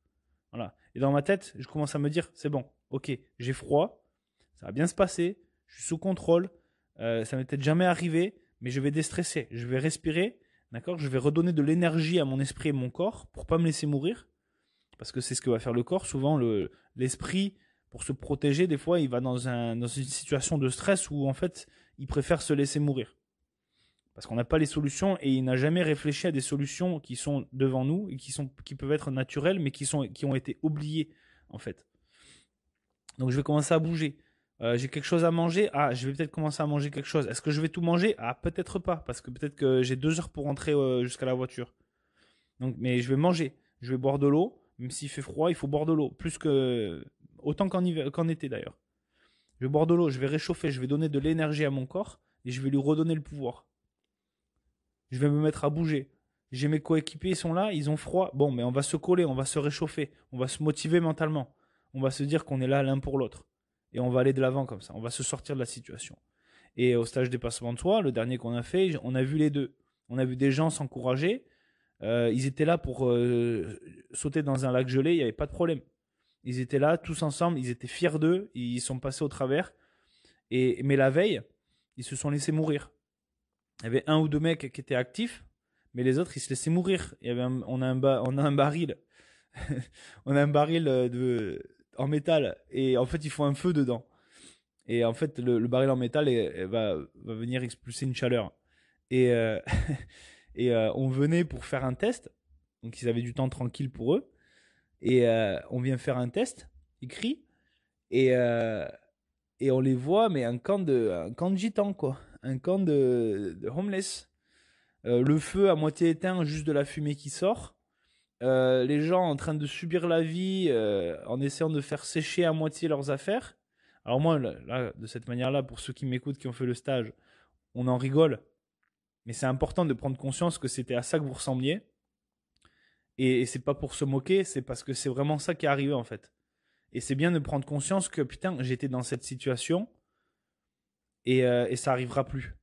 Voilà. Et dans ma tête, je commence à me dire, c'est bon, ok, j'ai froid, ça va bien se passer, je suis sous contrôle, euh, ça m'est peut-être jamais arrivé, mais je vais déstresser, je vais respirer, d'accord Je vais redonner de l'énergie à mon esprit et mon corps pour pas me laisser mourir, parce que c'est ce que va faire le corps. Souvent, le, l'esprit, pour se protéger, des fois, il va dans, un, dans une situation de stress où, en fait, il préfère se laisser mourir parce qu'on n'a pas les solutions et il n'a jamais réfléchi à des solutions qui sont devant nous et qui, sont, qui peuvent être naturelles mais qui, sont, qui ont été oubliées en fait. Donc je vais commencer à bouger. Euh, j'ai quelque chose à manger. Ah, je vais peut-être commencer à manger quelque chose. Est-ce que je vais tout manger Ah, peut-être pas, parce que peut-être que j'ai deux heures pour rentrer euh, jusqu'à la voiture. Donc, mais je vais manger. Je vais boire de l'eau, même s'il fait froid, il faut boire de l'eau, plus que autant qu'en été d'ailleurs. Je vais boire de l'eau, je vais réchauffer, je vais donner de l'énergie à mon corps et je vais lui redonner le pouvoir. Je vais me mettre à bouger. J'ai mes coéquipiers, ils sont là, ils ont froid. Bon, mais on va se coller, on va se réchauffer, on va se motiver mentalement. On va se dire qu'on est là l'un pour l'autre. Et on va aller de l'avant comme ça. On va se sortir de la situation. Et au stage dépassement de soi, le dernier qu'on a fait, on a vu les deux. On a vu des gens s'encourager. Euh, ils étaient là pour euh, sauter dans un lac gelé, il n'y avait pas de problème. Ils étaient là tous ensemble, ils étaient fiers d'eux, ils sont passés au travers. Et mais la veille, ils se sont laissés mourir il y avait un ou deux mecs qui étaient actifs, mais les autres, ils se laissaient mourir. Il on, a un baril. on a un baril euh, en métal. Et en fait, ils font un feu dedans. Et en fait, le, baril en métal va, venir expulser une chaleur. Et, euh, euh, on venait pour faire un test. Donc, ils avaient du temps tranquille pour eux. Et on vient faire un test. Ils crient. Et, et on les voit, mais un camp de, un camp de gitans, quoi un camp de, homeless. Euh, le feu à moitié éteint, juste de la fumée qui sort. Euh, les gens en train de subir la vie euh, en essayant de faire sécher à moitié leurs affaires. Alors moi, de cette manière-là, pour ceux qui m'écoutent, qui ont fait le stage, on en rigole. Mais c'est important de prendre conscience que c'était à ça que vous ressembliez. Et, et c'est pas pour se moquer, c'est parce que c'est vraiment ça qui est arrivé en fait. Et c'est bien de prendre conscience que putain, j'étais dans cette situation euh, et, ça arrivera plus.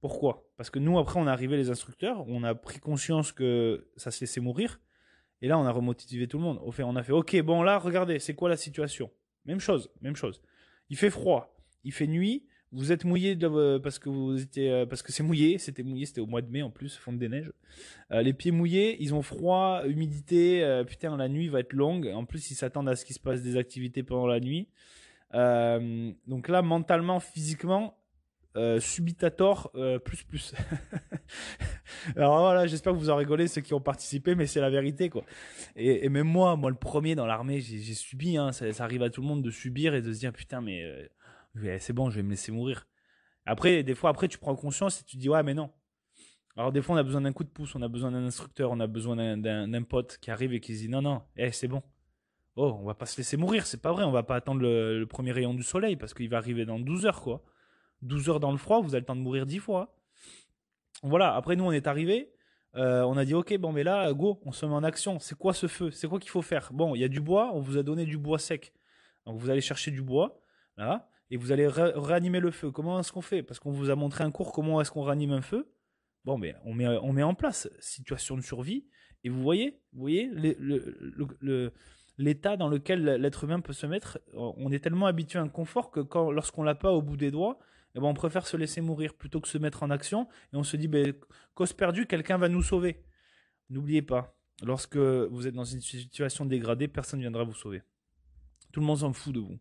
Pourquoi Parce que nous, après, on est arrivés les instructeurs, on a pris conscience que ça se laissait mourir, et là, on a remotivé tout le monde. Au fait, on a fait, ok, bon là, regardez, c'est quoi la situation Même chose, même chose. Il fait froid, il fait nuit, vous êtes mouillé euh, parce que vous étiez euh, parce que c'est mouillé, c'était mouillé, c'était au mois de mai en plus, fond des neiges. les pieds mouillés, ils ont froid, humidité, putain la nuit va être longue. En plus, ils s'attendent à ce qu'il se passe des activités pendant la nuit. Euh, donc là, mentalement, physiquement, subit euh, Subitator euh, plus plus. Alors voilà, j'espère que vous en rigolez ceux qui ont participé, mais c'est la vérité quoi. Et, même moi, moi le premier dans l'armée, j'ai subi. Hein, ça, arrive à tout le monde de subir et de se dire putain mais c'est bon, je vais me laisser mourir. Après, des fois après tu prends conscience et tu dis ouais mais non. Alors des fois on a besoin d'un coup de pouce, on a besoin d'un instructeur, on a besoin d'un pote qui arrive et qui dit non non, eh, c'est bon, oh, on va pas se laisser mourir, c'est pas vrai, on va pas attendre le, premier rayon du soleil parce qu'il va arriver dans 12 heures, quoi. 12 heures dans le froid, vous avez le temps de mourir 10 fois. Hein. Voilà, après nous, on est arrivé, euh, on a dit, ok, bon, mais là, go, on se met en action. C'est quoi ce feu C'est quoi qu'il faut faire Bon, il y a du bois, on vous a donné du bois sec. Donc vous allez chercher du bois, là, et vous allez réanimer le feu. Comment est-ce qu'on fait Parce qu'on vous a montré un cours comment est-ce qu'on réanime un feu. Bon, mais on met, on met en place situation de survie. Et vous voyez, vous voyez, le, l'état dans lequel l'être humain peut se mettre. Euh, on est tellement habitué à un confort que lorsqu'on lorsqu'on l'a pas au bout des doigts, eh ben, on préfère se laisser mourir plutôt que se mettre en action. Et on se dit, ben, cause perdue, quelqu'un va nous sauver. N'oubliez pas, lorsque vous êtes dans une situation dégradée, personne ne viendra vous sauver. Tout le monde s'en fout de vous.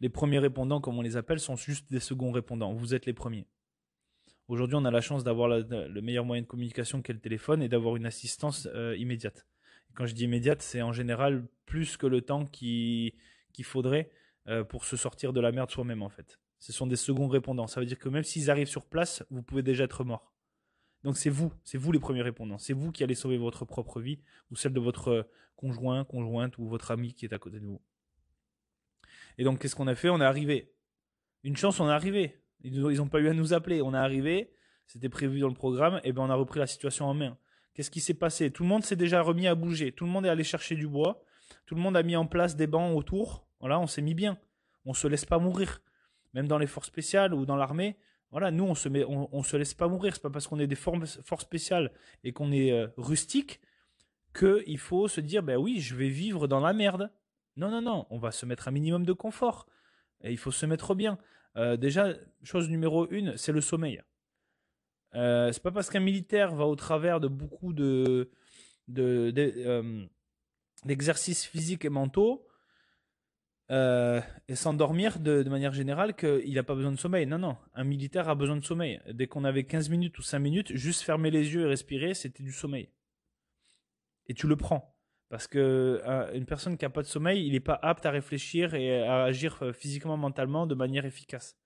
Les premiers répondants, comme on les appelle, sont juste des seconds répondants. Vous êtes les premiers. Aujourd'hui, on a la chance d'avoir le meilleur moyen de communication qu'est le téléphone et d'avoir une assistance euh, immédiate quand je dis immédiate, c'est en général plus que le temps qu'il faudrait euh, pour se sortir de la merde soi-même, en fait. Ce sont des seconds répondants. Ça veut dire que même s'ils arrivent sur place, vous pouvez déjà être mort. Donc c'est vous, c'est vous les premiers répondants. C'est vous qui allez sauver votre propre vie ou celle de votre euh, conjoint, conjointe ou votre ami qui est à côté de vous. Et donc qu'est-ce qu'on a fait On est arrivé. Une chance, on est arrivé. Ils n'ont pas eu à nous appeler. On est arrivé, c'était prévu dans le programme, et eh ben on a repris la situation en main. Qu'est-ce qui s'est passé Tout le monde s'est déjà remis à bouger. Tout le monde est allé chercher du bois. Tout le monde a mis en place des bancs autour. Voilà, on s'est mis bien. On se laisse pas mourir. Même dans les forces spéciales ou dans l'armée, voilà, nous on se met, on, se laisse pas mourir. C'est pas parce qu'on est des forces spéciales et qu'on est euh, rustique que il faut se dire ben oui, je vais vivre dans la merde. Non, non, non. On va se mettre un minimum de confort. Et il faut se mettre bien. Euh, déjà, chose numéro une, c'est le sommeil. Euh, c'est pas parce qu'un militaire va au travers de beaucoup de, euh, d'exercices physiques et mentaux euh, et s'endormir de, manière générale qu'il n'a pas besoin de sommeil. Non, non, un militaire a besoin de sommeil. Dès qu'on avait 15 minutes ou 5 minutes, juste fermer les yeux et respirer, c'était du sommeil. Et tu le prends. Parce que une personne qui n'a pas de sommeil, il n'est pas apte à réfléchir et à agir physiquement, mentalement, de manière efficace.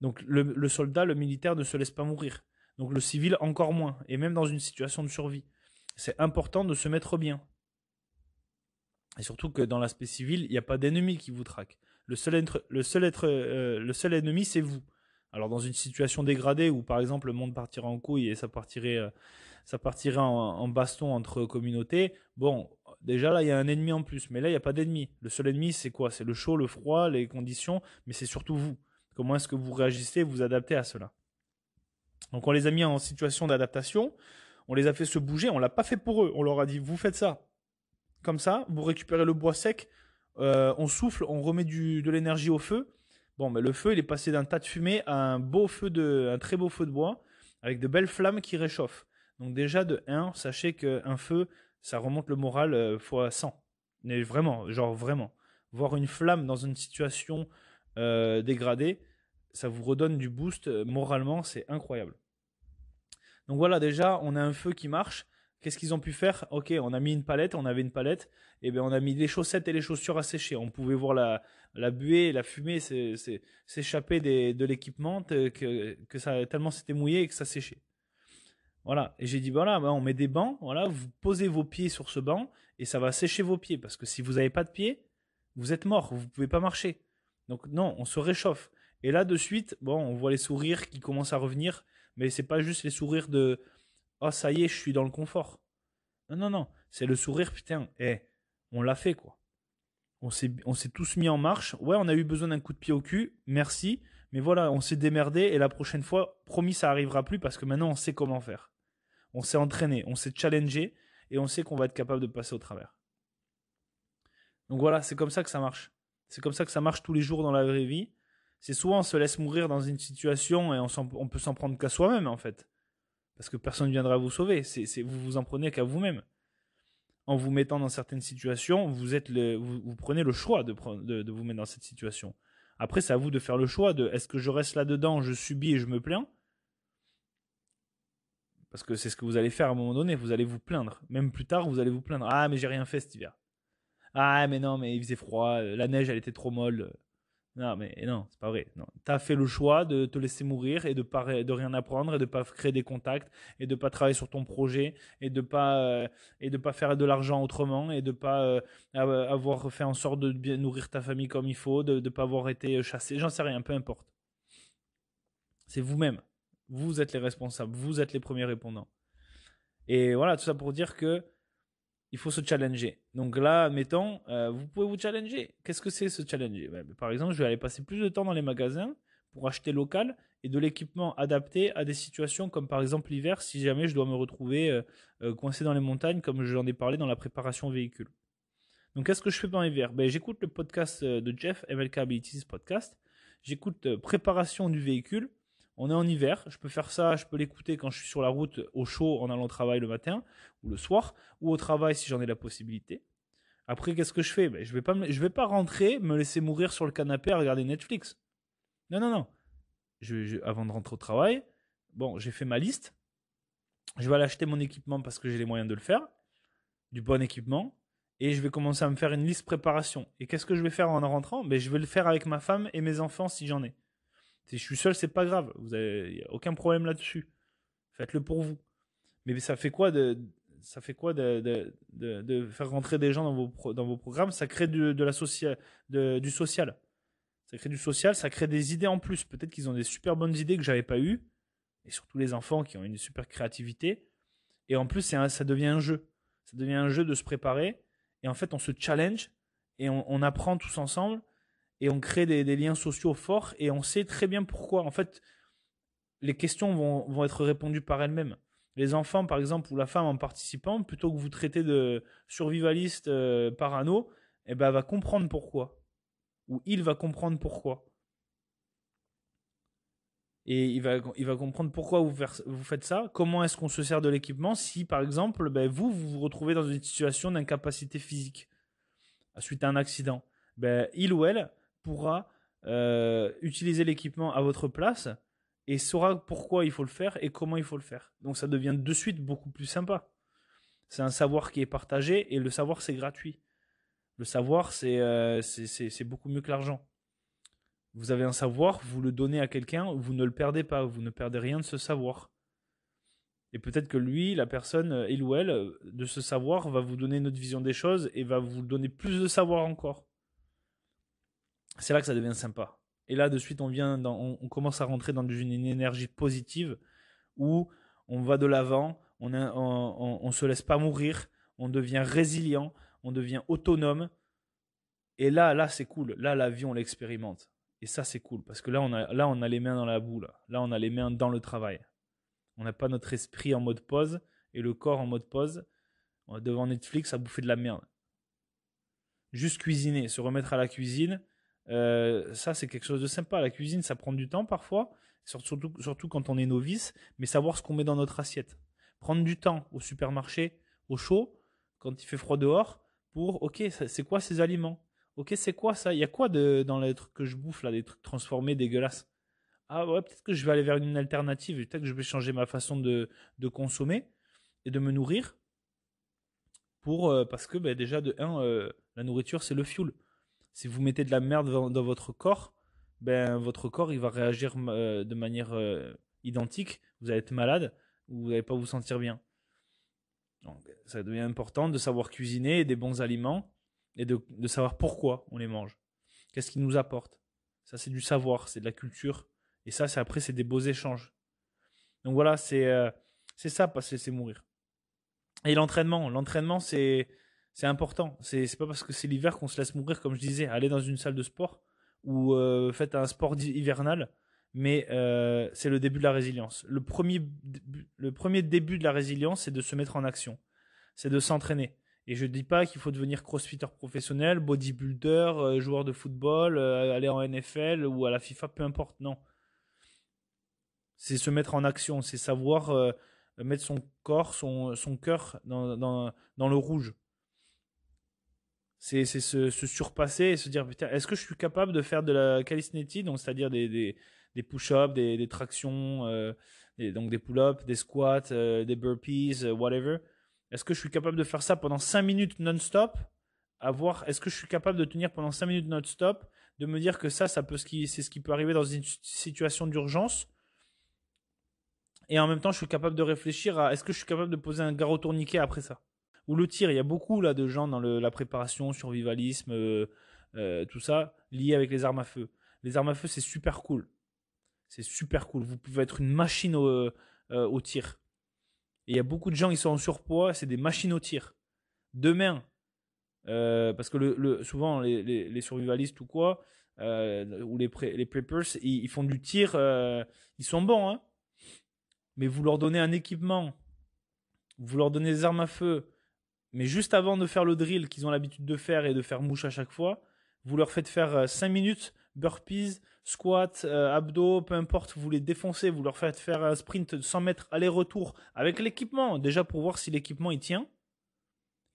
Donc le soldat, le militaire ne se laisse pas mourir. Donc le civil encore moins, et même dans une situation de survie. C'est important de se mettre bien. Et surtout que dans l'aspect civil, il n'y a pas d'ennemi qui vous traque. Le seul, être, le seul, être, euh, le seul ennemi, c'est vous. Alors dans une situation dégradée où par exemple le monde partira en couille et ça partirait, euh, ça partirait en, baston entre communautés, bon, déjà là il y a un ennemi en plus, mais là il n'y a pas d'ennemi. Le seul ennemi c'est quoi C'est le chaud, le froid, les conditions, mais c'est surtout vous. Comment est-ce que vous réagissez, vous adaptez à cela donc on les a mis en situation d'adaptation, on les a fait se bouger, on l'a pas fait pour eux, on leur a dit vous faites ça, comme ça, vous récupérez le bois sec, euh, on souffle, on remet du, de l'énergie au feu. Bon, mais ben, le feu il est passé d'un tas de fumée à un beau feu de, un très beau feu de bois avec de belles flammes qui réchauffent. Donc déjà de 1, sachez qu'un feu ça remonte le moral euh, fois 100. Mais vraiment, genre vraiment, voir une flamme dans une situation euh, dégradée, ça vous redonne du boost. Euh, moralement, c'est incroyable. Donc voilà, déjà, on a un feu qui marche. Qu'est-ce qu'ils ont pu faire Ok, on a mis une palette, on avait une palette, et eh bien on a mis les chaussettes et les chaussures à sécher. On pouvait voir la, la buée, la fumée s'échapper de l'équipement, que, que, ça, tellement c'était mouillé et que ça séchait. Voilà, et j'ai dit, voilà, ben, on met des bancs, voilà, vous posez vos pieds sur ce banc, et ça va sécher vos pieds, parce que si vous n'avez pas de pieds, vous êtes mort, vous ne pouvez pas marcher. Donc non, on se réchauffe. Et là, de suite, bon, on voit les sourires qui commencent à revenir, mais c'est pas juste les sourires de Ah, ça y est, je suis dans le confort. Non, non, non, c'est le sourire, putain, eh, on l'a fait, quoi. On s'est, on s'est tous mis en marche. Ouais, on a eu besoin d'un coup de pied au cul, merci, mais voilà, on s'est démerdé et la prochaine fois, promis, ça arrivera plus parce que maintenant, on sait comment faire. On s'est entraîné, on s'est challengé et on sait qu'on va être capable de passer au travers. Donc voilà, c'est comme ça que ça marche. C'est comme ça que ça marche tous les jours dans la vraie vie c'est souvent on se laisse mourir dans une situation et on, peut s'en prendre qu'à soi-même en fait. Parce que personne ne viendra vous sauver, c'est, vous vous en prenez qu'à vous-même. En vous mettant dans certaines situations, vous, êtes le, vous, prenez le choix de, de, vous mettre dans cette situation. Après, c'est à vous de faire le choix de est-ce que je reste là-dedans, je subis et je me plains Parce que c'est ce que vous allez faire à un moment donné, vous allez vous plaindre. Même plus tard, vous allez vous plaindre. Ah, mais j'ai rien fait cet hiver. Ah, mais non, mais il faisait froid, la neige, elle était trop molle. Non, mais non, c'est pas vrai. Tu as fait le choix de te laisser mourir et de, pas, de rien apprendre et de pas créer des contacts et de pas travailler sur ton projet et de pas, euh, et de pas faire de l'argent autrement et de pas euh, avoir fait en sorte de bien nourrir ta famille comme il faut, de ne pas avoir été euh, chassé, j'en sais rien, peu importe. C'est vous-même. Vous êtes les responsables, vous êtes les premiers répondants. Et voilà, tout ça pour dire que il faut se challenger. Donc là, mettons, euh, vous pouvez vous challenger. Qu'est-ce que c'est se challenger Par exemple, je vais aller passer plus de temps dans les magasins pour acheter local et de l'équipement adapté à des situations comme par exemple l'hiver, si jamais je dois me retrouver euh, euh, coincé dans les montagnes, comme j'en ai parlé dans la préparation véhicule. Donc qu'est-ce que je fais dans l'hiver ben, J'écoute le podcast de Jeff, MLK Abilities Podcast. J'écoute préparation du véhicule on est en hiver, je peux faire ça, je peux l'écouter quand je suis sur la route au chaud en allant au travail le matin ou le soir, ou au travail si j'en ai la possibilité. Après, qu'est-ce que je fais ben, Je vais vais pas rentrer, me laisser mourir sur le canapé à regarder Netflix. Non, non, non. Je, avant de rentrer au travail, bon, j'ai fait ma liste. Je vais aller acheter mon équipement parce que j'ai les moyens de le faire, du bon équipement, et je vais commencer à me faire une liste préparation. Et qu'est-ce que je vais faire en rentrant ben, Je vais le faire avec ma femme et mes enfants si j'en ai. Si je suis seul, c'est pas grave. Vous avez a aucun problème là-dessus. Faites-le pour vous. Mais ça fait quoi de ça fait quoi de, faire rentrer des gens dans vos, dans vos programmes Ça crée du, de la du social. Ça crée du social, ça crée des idées en plus. Peut-être qu'ils ont des super bonnes idées que j'avais pas eues. Et surtout les enfants qui ont une super créativité. Et en plus, un, ça devient un jeu. Ça devient un jeu de se préparer. Et en fait, on se challenge et on apprend tous ensemble et on crée des, liens sociaux forts et on sait très bien pourquoi. En fait, les questions vont, être répondues par elles-mêmes. Les enfants, par exemple, ou la femme en participant, plutôt que vous traiter de survivaliste euh, parano, eh ben, va comprendre pourquoi. Ou il va comprendre pourquoi. Et il va, il va comprendre pourquoi vous, faites ça, comment est-ce qu'on se sert de l'équipement si, par exemple, ben, vous, vous retrouvez dans une situation d'incapacité physique suite à un accident. Ben, il ou elle pourra euh, utiliser l'équipement à votre place et saura pourquoi il faut le faire et comment il faut le faire. Donc ça devient de suite beaucoup plus sympa. C'est un savoir qui est partagé et le savoir c'est gratuit. Le savoir c'est euh, c'est beaucoup mieux que l'argent. Vous avez un savoir, vous le donnez à quelqu'un, vous ne le perdez pas, vous ne perdez rien de ce savoir. Et peut-être que lui, la personne, euh, il ou elle, de ce savoir, va vous donner notre vision des choses et va vous donner plus de savoir encore c'est là que ça devient sympa. Et là, de suite, on, vient dans, on, commence à rentrer dans une énergie positive où on va de l'avant, on ne on, se laisse pas mourir, on devient résilient, on devient autonome. Et là, là, c'est cool. Là, la vie, on l'expérimente. Et ça, c'est cool parce que là, on a, là, on a les mains dans la boule. Là, on a les mains dans le travail. On n'a pas notre esprit en mode pause et le corps en mode pause euh, devant Netflix à bouffer de la merde. Juste cuisiner, se remettre à la cuisine euh, ça, c'est quelque chose de sympa. La cuisine, ça prend du temps parfois, surtout, surtout quand on est novice, mais savoir ce qu'on met dans notre assiette. Prendre du temps au supermarché, au chaud, quand il fait froid dehors, pour, ok, c'est quoi ces aliments Ok, c'est quoi ça Il y a quoi de, dans les trucs que je bouffe, là, des trucs transformés, dégueulasses Ah ouais, peut-être que je vais aller vers une alternative, peut-être que je vais changer ma façon de, de consommer et de me nourrir. Pour, euh, parce que ben, déjà, de 1, euh, la nourriture, c'est le fuel. Si vous mettez de la merde dans, votre corps, ben, votre corps il va réagir euh, de manière euh, identique. Vous allez être malade ou vous n'allez pas vous sentir bien. Donc, ça devient important de savoir cuisiner des bons aliments et de, savoir pourquoi on les mange. Qu'est-ce qu'ils nous apportent Ça, c'est du savoir, c'est de la culture. Et ça, c'est après, c'est des beaux échanges. Donc voilà, c'est euh, c'est ça, passer, c'est mourir. Et l'entraînement, l'entraînement, c'est c'est important. C'est pas parce que c'est l'hiver qu'on se laisse mourir, comme je disais. aller dans une salle de sport ou euh, faites un sport hivernal, mais euh, c'est le début de la résilience. Le premier, le premier début de la résilience, c'est de se mettre en action, c'est de s'entraîner. Et je ne dis pas qu'il faut devenir crossfitter professionnel, bodybuilder, euh, joueur de football, euh, aller en NFL ou à la FIFA, peu importe, non. C'est se mettre en action, c'est savoir mettre son corps, son, cœur dans le rouge. C'est se, surpasser et se dire est-ce que je suis capable de faire de la calisthenie donc c'est-à-dire des, des, push-ups, des, tractions, euh, donc des pull-ups, des squats, euh, des burpees, euh, whatever. Est-ce que je suis capable de faire ça pendant 5 minutes non-stop À est-ce que je suis capable de tenir pendant 5 minutes non-stop De me dire que ça, ça peut, c'est ce qui peut arriver dans une situation d'urgence et en même temps je suis capable de réfléchir à est-ce que je suis capable de poser un garrot tourniquet après ça ou le tir. Il y a beaucoup là de gens dans la préparation, survivalisme, euh, euh, tout ça, lié avec les armes à feu. Les armes à feu, c'est super cool. C'est super cool. Vous pouvez être une machine au, euh, tir. Et il y a beaucoup de gens qui sont en surpoids, c'est des machines au tir. Demain, parce que souvent les, survivalistes ou quoi, ou les, preppers, ils, font du tir, ils sont bons. Hein. mais vous leur donnez un équipement, vous leur donnez des armes à feu, mais juste avant de faire le drill qu'ils ont l'habitude de faire et de faire mouche à chaque fois, vous leur faites faire 5 euh, minutes burpees, squats, euh, abdos, peu importe, vous les défoncez, vous leur faites faire un sprint de 100 mètres aller-retour avec l'équipement, déjà pour voir si l'équipement il tient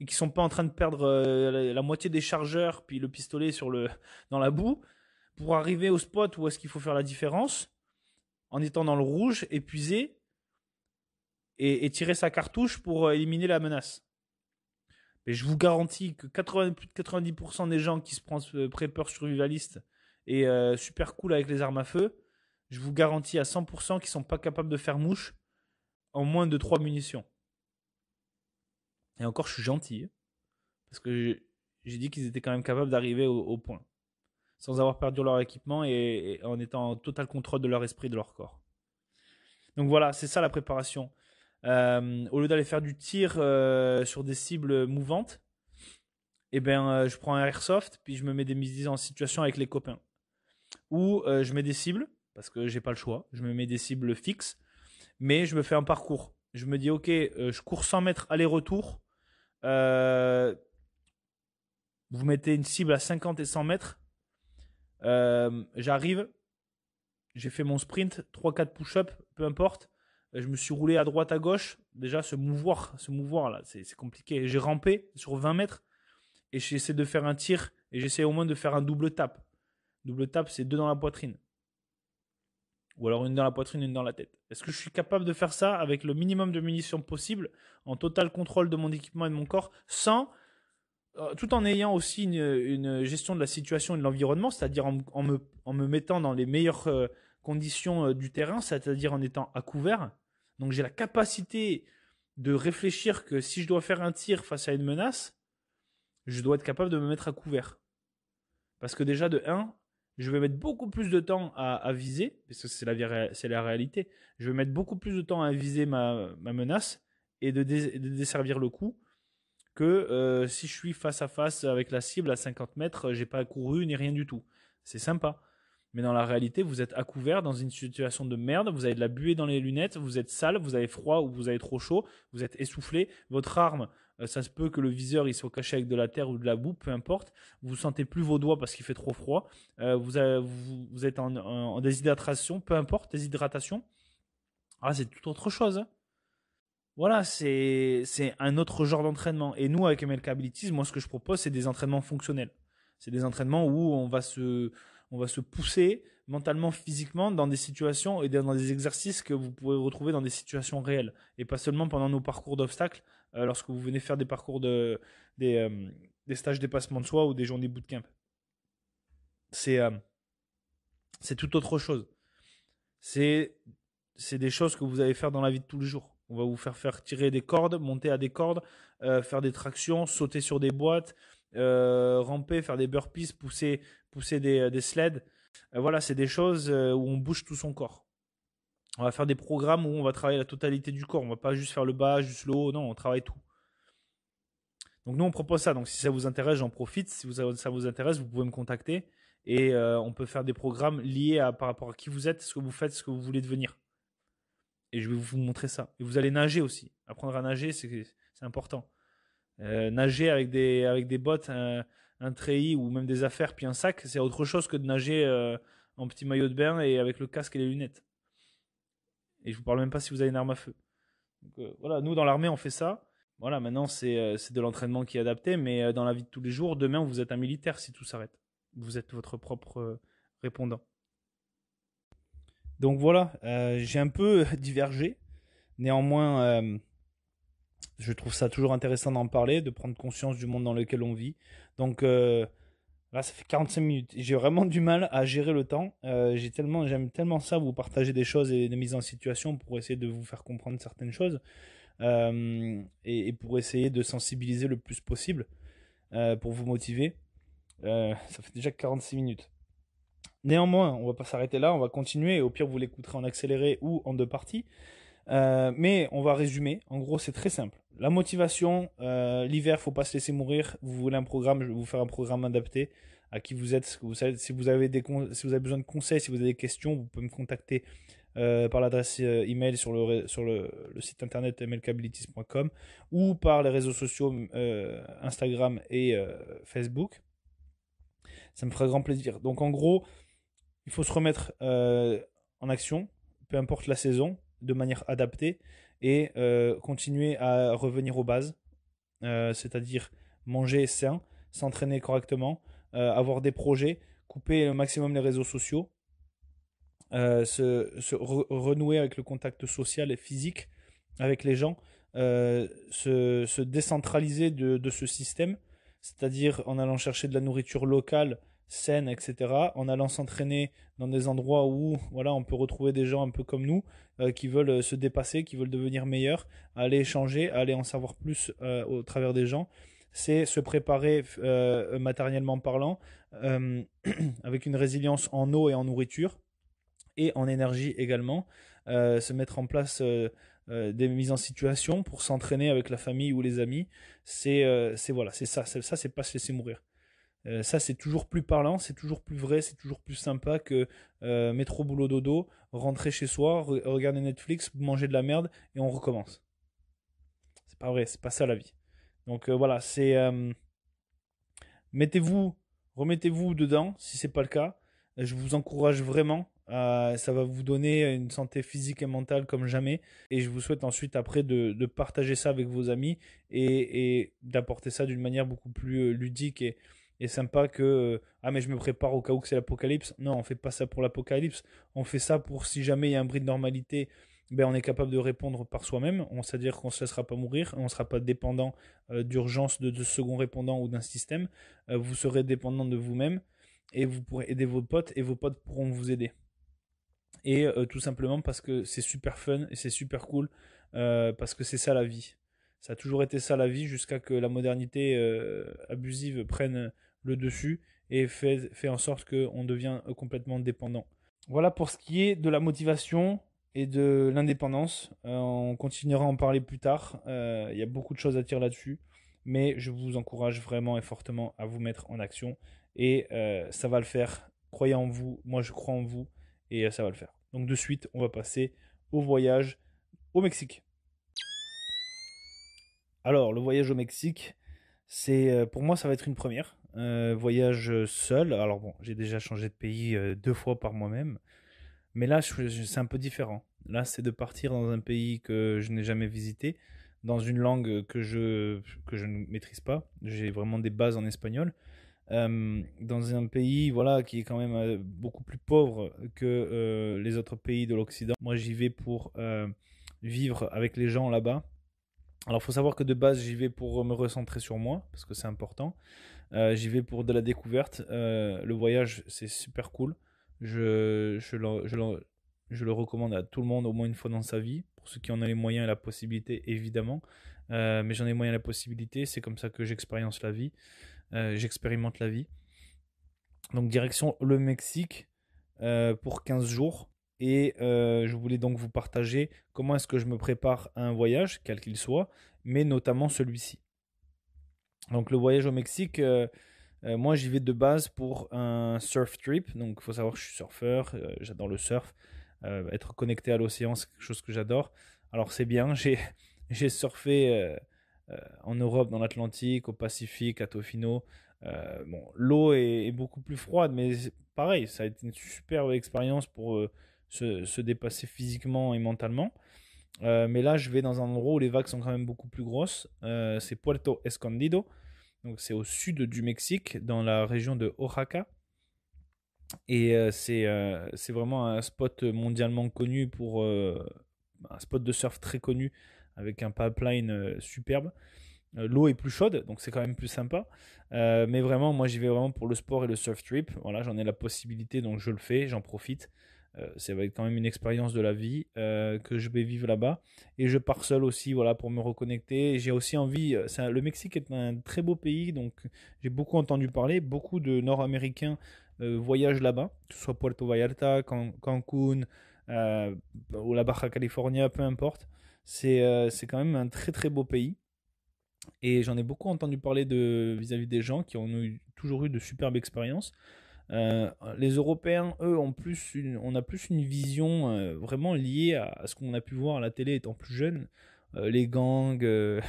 et qu'ils sont pas en train de perdre euh, la, moitié des chargeurs puis le pistolet dans la boue pour arriver au spot où est-ce qu'il faut faire la différence en étant dans le rouge, épuisé et tirer sa cartouche pour éliminer la menace. Mais je vous garantis que 80, plus de 90% des gens qui se prennent euh, pré-peur survivaliste et euh, super cool avec les armes à feu, je vous garantis à 100% qu'ils sont pas capables de faire mouche en moins de 3 munitions. Et encore, je suis gentil. Hein, parce que j'ai dit qu'ils étaient quand même capables d'arriver au, point. Sans avoir perdu leur équipement et, et, en étant en total contrôle de leur esprit, de leur corps. Donc voilà, c'est ça la préparation. Euh, au lieu d'aller faire du tir euh, sur des cibles mouvantes, et eh ben, euh, je prends un airsoft, puis je me mets des mises en situation avec les copains. Ou je mets des cibles, parce que j'ai pas le choix, je me mets des cibles fixes, mais je me fais un parcours. Je me dis, ok, je cours 100 mètres aller-retour. vous mettez une cible à 50 et 100 mètres. J'arrive, j'ai fait mon sprint, 3-4 push up peu importe je me suis roulé à droite, à gauche. Déjà, se mouvoir, se mouvoir là, c'est compliqué. J'ai rampé sur 20 mètres et j'ai essayé de faire un tir et j'essaie au moins de faire un double tap. Double tap, c'est deux dans la poitrine. Ou alors une dans la poitrine, une dans la tête. Est-ce que je suis capable de faire ça avec le minimum de munitions possible, en total contrôle de mon équipement et de mon corps, sans, euh, tout en ayant aussi une, gestion de la situation et de l'environnement, c'est-à-dire en, me, mettant dans les meilleures euh, conditions euh, du terrain, c'est-à-dire en étant à couvert, donc j'ai la capacité de réfléchir que si je dois faire un tir face à une menace, je dois être capable de me mettre à couvert. Parce que déjà, de 1, je vais mettre beaucoup plus de temps à, viser, parce que c'est la, c'est la réalité. Je vais mettre beaucoup plus de temps à viser ma, menace et de, desservir le coup que euh, si je suis face à face avec la cible à 50 mètres, j'ai pas couru ni rien du tout. C'est sympa. Mais dans la réalité, vous êtes à couvert dans une situation de merde, vous avez de la buée dans les lunettes, vous êtes sale, vous avez froid ou vous avez trop chaud, vous êtes essoufflé, votre arme, euh, ça se peut que le viseur il soit caché avec de la terre ou de la boue, peu importe, vous sentez plus vos doigts parce qu'il fait trop froid, euh, vous, vous, êtes en, en, déshydratation, peu importe, déshydratation, ah, c'est tout autre chose. Hein. Voilà, c'est un autre genre d'entraînement. Et nous, avec MLK Abilities, moi, ce que je propose, c'est des entraînements fonctionnels. C'est des entraînements où on va se, on va se pousser mentalement, physiquement dans des situations et dans des exercices que vous pouvez retrouver dans des situations réelles et pas seulement pendant nos parcours d'obstacles euh, lorsque vous venez faire des parcours de euh, des, stages dépassement de soi ou des journées bootcamp. C'est euh, c'est tout autre chose. C'est c'est des choses que vous allez faire dans la vie de tous les jours. On va vous faire faire tirer des cordes, monter à des cordes, faire des tractions, sauter sur des boîtes, euh, ramper, faire des burpees, pousser, pousser des, euh, des sleds. Euh, voilà, c'est des choses où on bouge tout son corps. On va faire des programmes où on va travailler la totalité du corps. On va pas juste faire le bas, juste le haut. Non, on travaille tout. Donc nous, on propose ça. Donc si ça vous intéresse, j'en profite. Si vous, ça vous intéresse, vous pouvez me contacter. Et on peut faire des programmes liés à, par rapport à qui vous êtes, ce que vous faites, ce que vous voulez devenir. Et je vais vous montrer ça. Et vous allez nager aussi. Apprendre à nager, c'est important. Euh, nager avec des, avec des bottes, un, treillis ou même des affaires puis un sac, c'est autre chose que de nager euh, en petit maillot de bain et avec le casque et les lunettes. Et je vous parle même pas si vous avez une arme à feu. Euh, voilà, nous dans l'armée on fait ça. Voilà, maintenant c'est de l'entraînement qui est adapté, mais dans la vie de tous les jours, demain vous êtes un militaire si tout s'arrête. Vous êtes votre propre répondant. Donc voilà, j'ai un peu divergé. Néanmoins, je trouve ça toujours intéressant d'en parler, de prendre conscience du monde dans lequel on vit. Donc euh, là, ça fait 45 minutes. J'ai vraiment du mal à gérer le temps. Euh, j'aime tellement ça, vous partager des choses et des mises en situation pour essayer de vous faire comprendre certaines choses euh, et, pour essayer de sensibiliser le plus possible pour vous motiver. ça fait déjà 46 minutes. Néanmoins, on va pas s'arrêter là, on va continuer. Au pire, vous l'écouterez en accéléré ou en deux parties. Euh, mais on va résumer. En gros, c'est très simple. La motivation, euh, l'hiver, faut pas se laisser mourir. Vous voulez un programme, je vais vous faire un programme adapté à qui vous êtes. si vous avez des si vous avez besoin de conseils, si vous avez des questions, vous pouvez me contacter euh, par l'adresse euh, email sur le sur le, site internet mlcabilities.com ou par les réseaux sociaux Instagram et Facebook. Ça me fera grand plaisir. Donc en gros, il faut se remettre en action, peu importe la saison de manière adaptée et euh, continuer à revenir aux bases, euh, c'est-à-dire manger sain, s'entraîner correctement, euh, avoir des projets, couper le maximum les réseaux sociaux, se, renouer avec le contact social et physique avec les gens, se, décentraliser de, de ce système, c'est-à-dire en allant chercher de la nourriture locale, saine, etc. En allant s'entraîner dans des endroits où voilà, on peut retrouver des gens un peu comme nous, euh, qui veulent euh, se dépasser, qui veulent devenir meilleurs, aller échanger, aller en savoir plus euh, au travers des gens. C'est se préparer matériellement parlant, avec une résilience en eau et en nourriture, et en énergie également. se mettre en place des mises en situation pour s'entraîner avec la famille ou les amis. C'est voilà, c'est ça, ça c'est pas se laisser mourir. Euh, ça, c'est toujours plus parlant, c'est toujours plus vrai, c'est toujours plus sympa que euh, mettre au boulot, dodo, rentrer chez soi, regarder Netflix, manger de la merde et on recommence. C'est pas vrai, c'est pas ça la vie. Donc euh, voilà, c'est. Mettez-vous, remettez-vous dedans si c'est pas le cas. Je vous encourage vraiment. ça va vous donner une santé physique et mentale comme jamais. Et je vous souhaite ensuite, après, de, partager ça avec vos amis et, et d'apporter ça d'une manière beaucoup plus ludique et, et sympa que ah mais je me prépare au cas où que c'est l'apocalypse. Non, on fait pas ça pour l'apocalypse. On fait ça pour si jamais il y a un bris de normalité, ben on est capable de répondre par soi-même. C'est-à-dire qu'on ne se laissera pas mourir, on ne sera pas dépendant euh, d'urgence de, de, second répondant ou d'un système. Euh, vous serez dépendant de vous-même et vous pourrez aider vos potes et vos potes pourront vous aider. Et euh, tout simplement parce que c'est super fun et c'est super cool parce que c'est ça la vie. Ça a toujours été ça la vie jusqu'à que la modernité abusive prenne le dessus et fait, en sorte qu'on devient euh, complètement dépendant. Voilà pour ce qui est de la motivation et de l'indépendance. Euh, on continuera à en parler plus tard. Euh, il y a beaucoup de choses à dire là-dessus. Mais je vous encourage vraiment et fortement à vous mettre en action. Et ça va le faire. Croyez en vous. Moi, je crois en vous. Et ça va le faire. Donc de suite, on va passer au voyage au Mexique. Alors, le voyage au Mexique, c'est pour moi, ça va être une première. Euh, voyage euh, seul. Alors bon, j'ai déjà changé de pays euh, deux fois par moi-même. Mais là, c'est un peu différent. Là, c'est de partir dans un pays que je n'ai jamais visité, dans une langue que je, que je ne maîtrise pas. J'ai vraiment des bases en espagnol. dans un pays voilà qui est quand même beaucoup plus pauvre que les autres pays de l'Occident. Moi, j'y vais pour vivre avec les gens là-bas. Alors, faut savoir que de base, j'y vais pour me recentrer sur moi, parce que c'est important. Euh, j'y vais pour de la découverte. Euh, le voyage, c'est super cool. Je, je, le, recommande à tout le monde au moins une fois dans sa vie, pour ceux qui en ont les moyens et la possibilité, évidemment. Euh, mais j'en ai les moyens et la possibilité, c'est comme ça que j'expérience la vie, j'expérimente la vie. Donc direction le Mexique pour 15 jours. Et je voulais donc vous partager comment est-ce que je me prépare à un voyage, quel qu'il soit, mais notamment celui-ci. Donc le voyage au Mexique, euh, euh, moi j'y vais de base pour un surf trip. Donc il faut savoir que je suis surfeur, euh, j'adore le surf. être connecté à l'océan, c'est quelque chose que j'adore. Alors c'est bien, j'ai surfé en Europe, dans l'Atlantique, au Pacifique, à Tofino. bon, l'eau est, beaucoup plus froide, mais pareil, ça a été une superbe expérience pour se, dépasser physiquement et mentalement. Euh, mais là, je vais dans un endroit où les vagues sont quand même beaucoup plus grosses. Euh, c'est Puerto Escondido. Donc, c'est au sud du Mexique, dans la région de Oaxaca. Et euh, c'est vraiment un spot mondialement connu pour un spot de surf très connu avec un pipeline superbe. L'eau est plus chaude, donc c'est quand même plus sympa. mais vraiment, moi j'y vais vraiment pour le sport et le surf trip. Voilà, j'en ai la possibilité, donc je le fais, j'en profite. Euh, ça va être quand même une expérience de la vie euh, que je vais vivre là-bas. Et je pars seul aussi, voilà, pour me reconnecter. J'ai aussi envie. Euh, le Mexique est un très beau pays, donc j'ai beaucoup entendu parler. Beaucoup de Nord-Américains voyagent là-bas, que ce soit Puerto Vallarta, Cancun. ou la Baja California, peu importe. C'est quand même un très très beau pays. Et j'en ai beaucoup entendu parler vis-à-vis des gens qui ont toujours eu de superbes expériences. Euh, les Européens, eux, ont plus on a plus une vision euh, vraiment liée à, ce qu'on a pu voir à la télé étant plus jeune, euh, les gangs,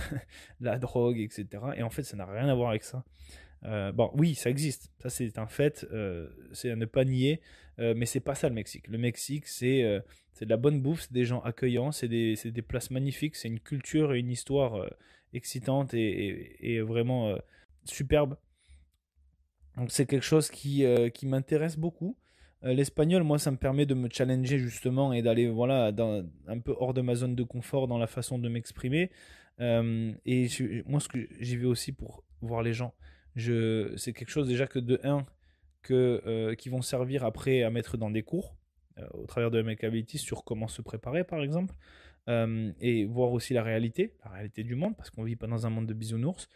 la drogue, etc. Et en fait, ça n'a rien à voir avec ça. bon, oui, ça existe, ça c'est un fait, c'est à ne pas nier, mais c'est pas ça le Mexique. Le Mexique, c'est de la bonne bouffe, c'est des gens accueillants, c'est des, des, places magnifiques, c'est une culture et une histoire excitante et vraiment superbe. Donc c'est quelque chose qui, euh, m'intéresse beaucoup. Euh, l'espagnol, moi, ça me permet de me challenger justement et d'aller voilà un peu hors de ma zone de confort dans la façon de m'exprimer. Euh, et moi, ce que j'y vais aussi pour voir les gens. Je, c'est quelque chose déjà que de un que qui vont servir après à mettre dans des cours au travers de Makeability sur comment se préparer par exemple et voir aussi la réalité, la réalité du monde parce qu'on vit pas dans un monde de bisounours.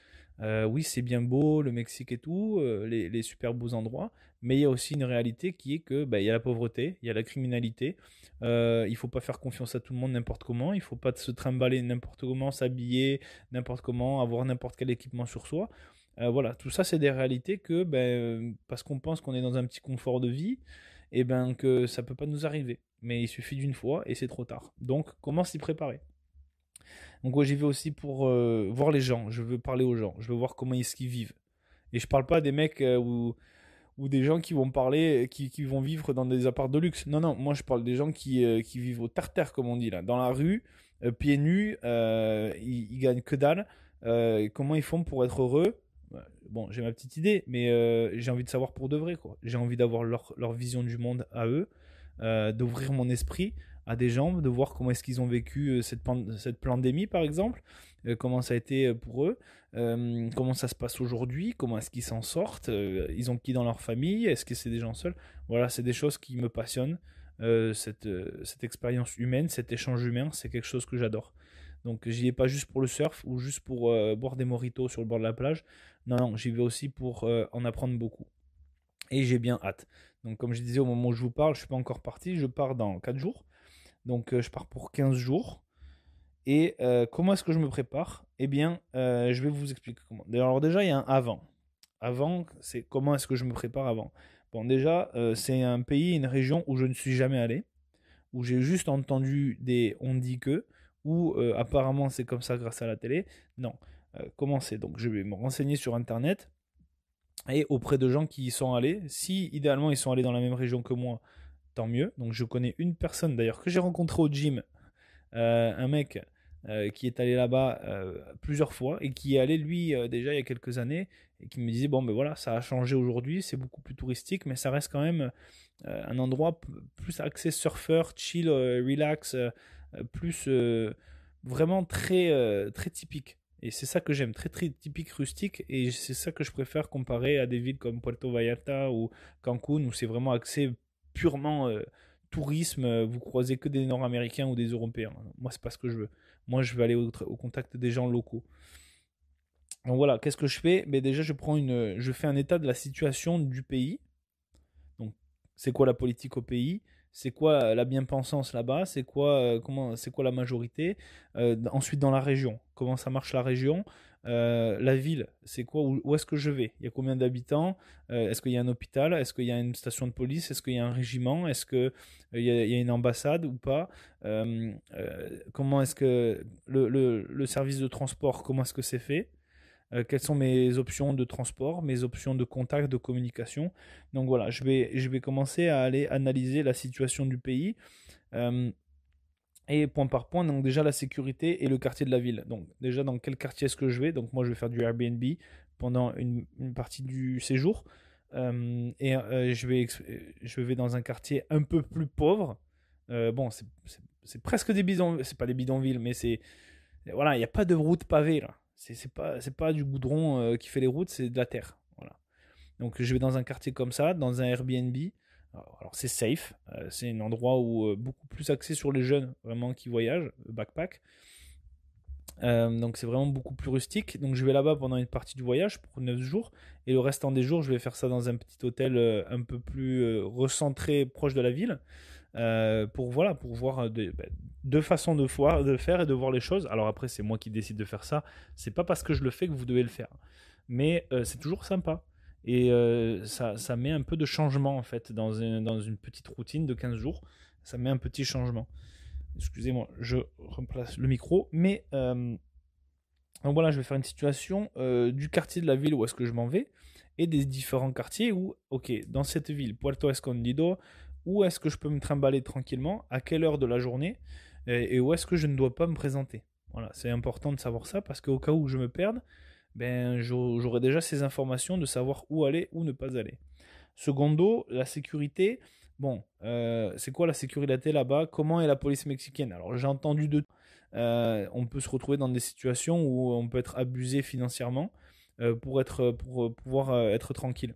Euh, oui, c'est bien beau, le Mexique et tout, euh, les, super beaux endroits, mais il y a aussi une réalité qui est que bah, il y a la pauvreté, il y a la criminalité, il euh, il faut pas faire confiance à tout le monde n'importe comment, il ne faut pas se trimballer n'importe comment, s'habiller n'importe comment, avoir n'importe quel équipement sur soi. voilà, tout ça c'est des réalités que ben, parce qu'on pense qu'on est dans un petit confort de vie, et eh ben que ça peut pas nous arriver. Mais il suffit d'une fois et c'est trop tard. Donc comment s'y préparer donc j'y vais aussi pour euh, voir les gens. Je veux parler aux gens. Je veux voir comment est-ce qu'ils vivent. Et je parle pas des mecs euh, ou, des gens qui vont parler, euh, qui, vont vivre dans des apparts de luxe. Non, non, moi je parle des gens qui, vivent au terre-terre, comme on dit là, dans la rue, pieds nus, ils, ils, gagnent que dalle. comment ils font pour être heureux Bon, j'ai ma petite idée, mais j'ai envie de savoir pour de vrai, quoi. J'ai envie d'avoir leur, leur vision du monde à eux, d'ouvrir mon esprit à des gens, de voir comment est-ce qu'ils ont vécu euh, cette, cette pandémie, par exemple, euh, comment ça a été euh, pour eux, comment ça se passe aujourd'hui, comment est-ce qu'ils s'en sortent, ils ont qui dans leur famille, est-ce que c'est des gens seuls. Voilà, c'est des choses qui me passionnent. cette, cette expérience humaine, cet échange humain, c'est quelque chose que j'adore. Donc j'y vais pas juste pour le surf ou juste pour boire des moritos sur le bord de la plage. Non, non, j'y vais aussi pour en apprendre beaucoup. Et j'ai bien hâte. Donc comme je disais au moment où je vous parle, je suis pas encore parti, je pars dans 4 jours. Donc euh, je pars pour 15 jours. Et euh, comment est-ce que je me prépare Eh bien, euh, je vais vous expliquer comment. Alors déjà, il y a un avant. Avant, c'est comment est-ce que je me prépare avant. Bon, déjà, c'est un pays, une région où je ne suis jamais allé, où j'ai juste entendu des on dit que, ou apparemment c'est comme ça grâce à la télé. Non, comment c'est Donc je vais me renseigner sur Internet et auprès de gens qui y sont allés. Si idéalement ils sont allés dans la même région que moi, tant mieux. Donc je connais une personne d'ailleurs que j'ai rencontré au gym, euh, un mec euh, qui est allé là-bas euh, plusieurs fois et qui est allé lui déjà il y a quelques années et qui me disait bon ben voilà ça a changé aujourd'hui, c'est beaucoup plus touristique mais ça reste quand même un endroit plus axé surfeur, chill, relax, plus vraiment très très typique. Et c'est ça que j'aime, très très typique rustique, et c'est ça que je préfère comparer à des villes comme Puerto Vallarta ou Cancun, où c'est vraiment axé purement euh, tourisme, euh, vous croisez que des Nord-Américains ou des Européens. Moi, c'est pas ce que je veux. Moi, je veux aller au, contact des gens locaux. Donc voilà, qu'est-ce que je fais Mais ben, Déjà, je, prends une, je fais un état de la situation du pays. Donc, c'est quoi la politique au pays c'est quoi euh, la bien-pensance là-bas, c'est quoi, comment, c'est quoi la majorité. ensuite, dans la région, comment ça marche la région, euh, la ville, c'est quoi, où, est-ce que je vais, il y a combien d'habitants, euh, est-ce qu'il y a un hôpital, est-ce qu'il y a une station de police, est-ce qu'il y a un régiment, est-ce qu'il euh, il y, a, une ambassade ou pas, comment est-ce que le, service de transport, comment est-ce que c'est fait, quelles sont mes options de transport, mes options de contact, de communication. Donc voilà, je vais, je vais commencer à aller analyser la situation du pays et point par point, donc déjà la sécurité et le quartier de la ville. Donc déjà dans quel quartier est-ce que je vais Donc moi je vais faire du Airbnb pendant une, partie du séjour euh, et euh, je, vais, je vais dans un quartier un peu plus pauvre. Euh, bon, c'est presque des bidonvilles, c'est pas des bidonvilles, mais c'est voilà, il n'y a pas de route pavée là. C'est pas c'est pas du goudron qui fait les routes, c'est de la terre. Voilà. Donc je vais dans un quartier comme ça, dans un Airbnb. Euh, alors c'est safe, euh, c'est un endroit où euh, beaucoup plus axé sur les jeunes vraiment qui voyagent, backpack. donc c'est vraiment beaucoup plus rustique. Donc je vais là-bas pendant une partie du voyage pour 9 jours. Et le restant des jours, je vais faire ça dans un petit hôtel un peu plus recentré, proche de la ville. pour voilà pour voir ben, deux façons de, le de faire et de voir les choses. Alors après c'est moi qui décide de faire ça. C'est pas parce que je le fais que vous devez le faire. Mais c'est toujours sympa. Et euh, ça, ça, met un peu de changement, en fait, dans une, petite routine de 15 jours. Ça met un petit changement. Excusez-moi, je remplace le micro. Mais euh, voilà, je vais faire une situation euh, du quartier de la ville où est-ce que je m'en vais et des différents quartiers où, ok, dans cette ville, Puerto Escondido, où est-ce que je peux me trimballer tranquillement, à quelle heure de la journée et, et où est-ce que je ne dois pas me présenter. Voilà, c'est important de savoir ça parce qu'au cas où je me perde, ben, j'aurai déjà ces informations de savoir où aller, ou ne pas aller. Secondo, la sécurité. Bon, euh, c'est quoi la sécurité là-bas Comment est la police mexicaine Alors j'ai entendu de... Euh, on peut se retrouver dans des situations où on peut être abusé financièrement euh, pour, être, pour pouvoir être tranquille.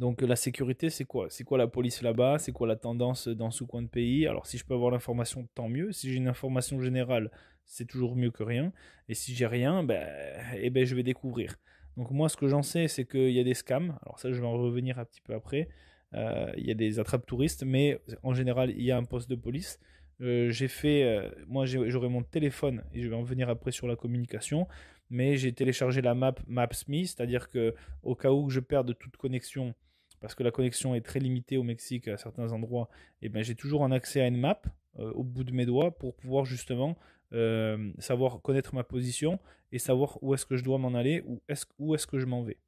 Donc euh, la sécurité, c'est quoi C'est quoi la police là-bas C'est quoi la tendance euh, dans ce coin de pays Alors si je peux avoir l'information, tant mieux. Si j'ai une information générale, c'est toujours mieux que rien. Et si j'ai rien, ben, eh ben, je vais découvrir. Donc moi, ce que j'en sais, c'est qu'il y a des scams. Alors ça, je vais en revenir un petit peu après. Euh, il y a des attrapes touristes, mais en général, il y a un poste de police. j'ai fait, moi j'aurai mon téléphone et je vais en venir après sur la communication, mais j'ai téléchargé la map MapsMe, c'est-à-dire que au cas où je perde toute connexion parce que la connexion est très limitée au Mexique à certains endroits, et eh ben j'ai toujours un accès à une map euh, au bout de mes doigts pour pouvoir justement euh, savoir connaître ma position et savoir où est-ce que je dois m'en aller ou où est-ce que je m'en vais.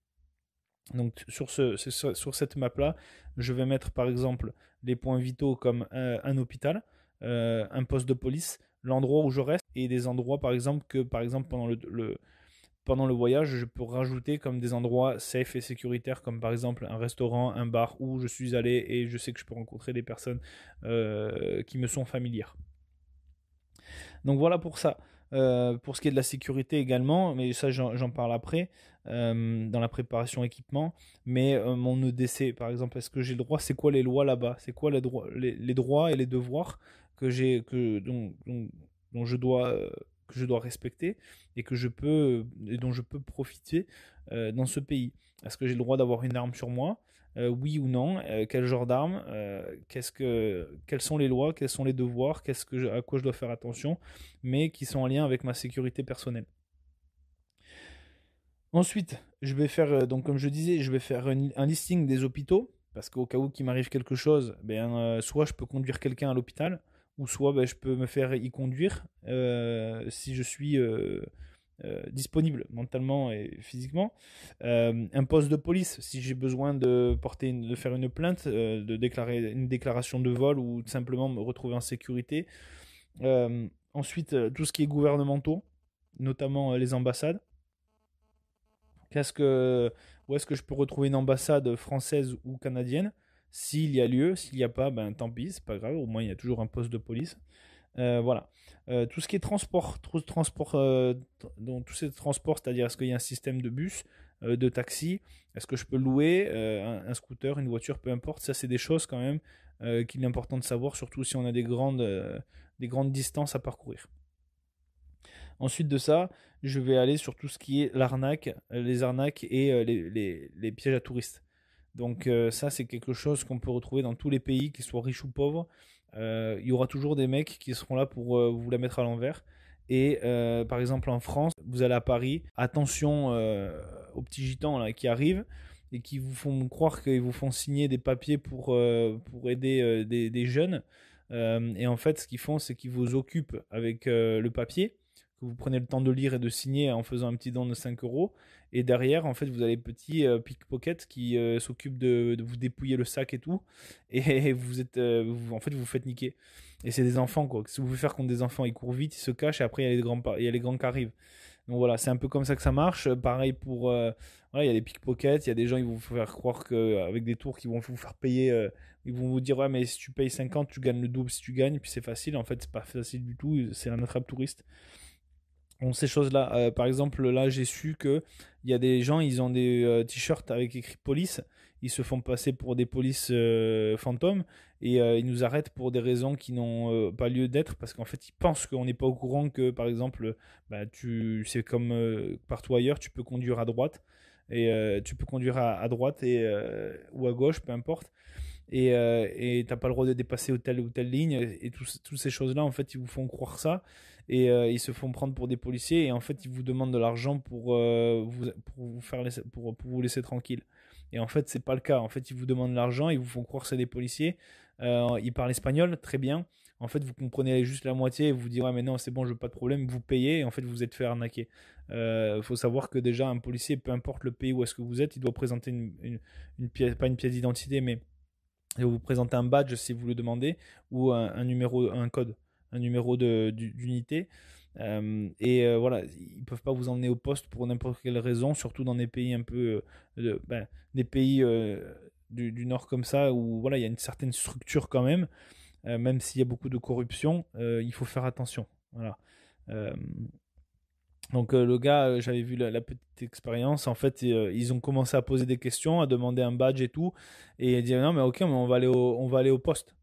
Donc sur, ce, sur cette map-là, je vais mettre par exemple les points vitaux comme un, hôpital, euh, un poste de police, l'endroit où je reste et des endroits par exemple que par exemple pendant le pendant le voyage, je peux rajouter comme des endroits safe et sécuritaires, comme par exemple un restaurant, un bar où je suis allé et je sais que je peux rencontrer des personnes euh, qui me sont familières. Donc voilà pour ça. Euh, pour ce qui est de la sécurité également, mais ça j'en parle après, euh, dans la préparation équipement, mais mon EDC par exemple, est-ce que j'ai le droit, c'est quoi les lois là-bas, c'est quoi les, droits, et les devoirs que j'ai, que, dont, je dois que je dois respecter et que je peux et dont je peux profiter euh, dans ce pays. Est-ce que j'ai le droit d'avoir une arme sur moi euh, Oui ou non euh, Quel genre d'arme Qu'est-ce que quelles sont les lois Quels sont les devoirs Qu'est-ce que à quoi je dois faire attention Mais qui sont en lien avec ma sécurité personnelle. Ensuite, je vais faire donc comme je disais, je vais faire un listing des hôpitaux parce qu'au cas où qu'il m'arrive quelque chose, ben soit je peux conduire quelqu'un à l'hôpital ou soit bah, je peux me faire y conduire euh, si je suis euh, euh, disponible mentalement et physiquement. un poste de police, si j'ai besoin de, porter de faire une plainte, de déclarer une déclaration de vol ou simplement me retrouver en sécurité. ensuite, tout ce qui est gouvernementaux, notamment les ambassades. où est-ce que je peux retrouver une ambassade française ou canadienne s'il y a lieu, s'il n'y a pas, ben tant pis, c'est pas grave, au moins il y a toujours un poste de police. Euh, voilà. Euh, tout ce qui est transport, transport euh, ces transports, c'est-à-dire est-ce qu'il y a un système de bus, de taxi, est-ce que je peux louer un, scooter, une voiture, peu importe, ça c'est des choses quand même qu'il est important de savoir, surtout si on a des grandes, des grandes distances à parcourir. Ensuite de ça, je vais aller sur tout ce qui est l'arnaque, les arnaques et les pièges à touristes. Donc euh, ça, c'est quelque chose qu'on peut retrouver dans tous les pays, qu'ils soient riches ou pauvres. Euh, il y aura toujours des mecs qui seront là pour euh, vous la mettre à l'envers. Et par exemple en France, vous allez à Paris, attention aux petits gitans là, qui arrivent et qui vous font croire qu'ils vous font signer des papiers pour, pour aider des, des, jeunes. et en fait, ce qu'ils font, c'est qu'ils vous occupent avec le papier, que vous prenez le temps de lire et de signer en faisant un petit don de 5 euros. Et derrière, en fait, vous avez les petit euh, pickpockets qui s'occupent euh, s'occupe de, vous dépouiller le sac et tout. Et vous êtes, euh, vous, en fait, vous vous faites niquer. Et c'est des enfants, quoi. Si vous voulez faire contre des enfants, ils courent vite, ils se cachent, et après, il y a les grands, il y a les grands qui arrivent. Donc voilà, c'est un peu comme ça que ça marche. Pareil pour, voilà, il y a les pickpockets, il y a des gens, ils vont vous faire croire que, avec des tours, qui vont vous faire payer, ils vont vous dire, ouais, mais si tu payes 50, tu gagnes le double si tu gagnes, puis c'est facile. En fait, c'est pas facile du tout, c'est un attrape touriste ces choses-là. Euh, par exemple, là, j'ai su que il y a des gens, ils ont des euh, t-shirts avec écrit police, ils se font passer pour des polices euh, fantômes et ils nous arrêtent pour des raisons qui n'ont pas lieu d'être parce qu'en fait, ils pensent qu'on n'est pas au courant que, par exemple, bah, tu, c'est comme partout ailleurs, tu peux conduire à droite et tu peux conduire à, droite et ou à gauche, peu importe et tu n'as pas le droit de dépasser telle ou telle ligne et toutes ces choses là en fait ils vous font croire ça et euh, ils se font prendre pour des policiers et en fait ils vous demandent de l'argent pour, euh, vous, faire laisser, pour, vous laisser tranquille et en fait c'est pas le cas en fait ils vous demandent de l'argent ils vous font croire que c'est des policiers euh, ils parlent espagnol très bien en fait vous comprenez juste la moitié et vous dites ouais ah, mais non c'est bon je veux pas de problème vous payez et en fait vous êtes fait arnaquer faut savoir que déjà un policier peu importe le pays où est-ce que vous êtes il doit présenter une, pièce pas une pièce d'identité mais il doit vous présenter un badge si vous le demandez ou un numéro, un code un numéro d'unité. Euh, et euh, voilà, ils peuvent pas vous emmener au poste pour n'importe quelle raison, surtout dans des pays un peu, euh, de, ben, des pays du, nord comme ça où voilà, il y a une certaine structure quand même, même s'il y a beaucoup de corruption, il faut faire attention. Voilà. donc le gars, j'avais vu la, petite expérience. En fait, ils ont commencé à poser des questions, à demander un badge et tout, et ils dit non mais ok, mais on va aller on va aller au poste.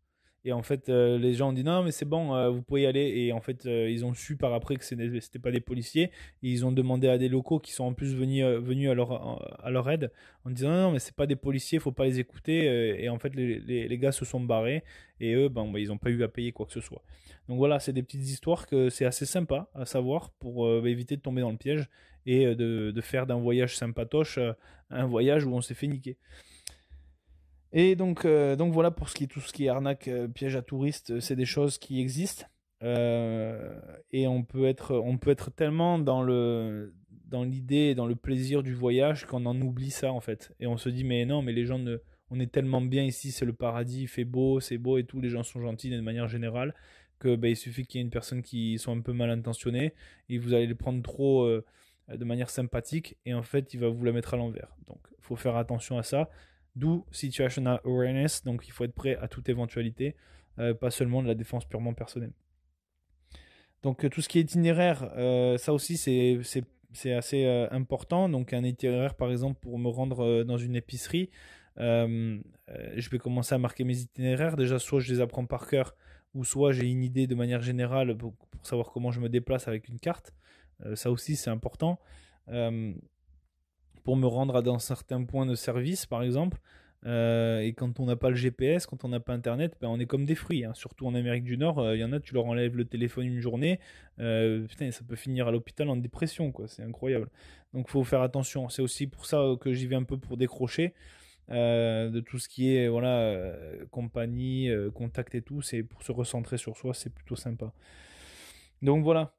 Et en fait, euh, les gens ont dit non, mais c'est bon, euh, vous pouvez y aller. Et en fait, euh, ils ont su par après que ce n'était pas des policiers. ils ont demandé à des locaux qui sont en plus venus, venus à, leur, à leur aide en disant non, non mais c'est pas des policiers, faut pas les écouter. Et en fait, les, gars se sont barrés. Et eux, ben, ben ils n'ont pas eu à payer quoi que ce soit. Donc voilà, c'est des petites histoires que c'est assez sympa à savoir pour ben, éviter de tomber dans le piège et de, de faire d'un voyage sympatoche un voyage où on s'est fait niquer. Et donc, euh, donc voilà pour ce qui est tout ce qui est arnaque, euh, piège à touristes, euh, c'est des choses qui existent. et on peut être, on peut être tellement dans le, dans l'idée dans le plaisir du voyage qu'on en oublie ça en fait. Et on se dit mais non, mais les gens ne, on est tellement bien ici, c'est le paradis, il fait beau, c'est beau et tout, les gens sont gentils de manière générale que bah, il suffit qu'il y ait une personne qui soit un peu mal intentionnée et vous allez le prendre trop de manière sympathique et en fait il va vous la mettre à l'envers. Donc il faut faire attention à ça D'où situational awareness, donc il faut être prêt à toute éventualité, euh, pas seulement de la défense purement personnelle. Donc euh, tout ce qui est itinéraire, euh, ça aussi c'est, assez important. Donc un itinéraire par exemple pour me rendre dans une épicerie, je vais commencer à marquer mes itinéraires. Déjà soit je les apprends par cœur, ou soit j'ai une idée de manière générale pour, pour savoir comment je me déplace avec une carte. ça aussi c'est important pour me rendre à dans certains points de service, par exemple. Euh, et quand on n'a pas le GPS, quand on n'a pas Internet, ben on est comme des fruits. Hein. Surtout en Amérique du Nord, euh, il y en a, tu leur enlèves le téléphone une journée, euh, putain, ça peut finir à l'hôpital en dépression, quoi. C'est incroyable. Donc faut faire attention. C'est aussi pour ça que j'y vais un peu pour décrocher de tout ce qui est voilà compagnie, contact et tout. C'est pour se recentrer sur soi, c'est plutôt sympa. Donc voilà,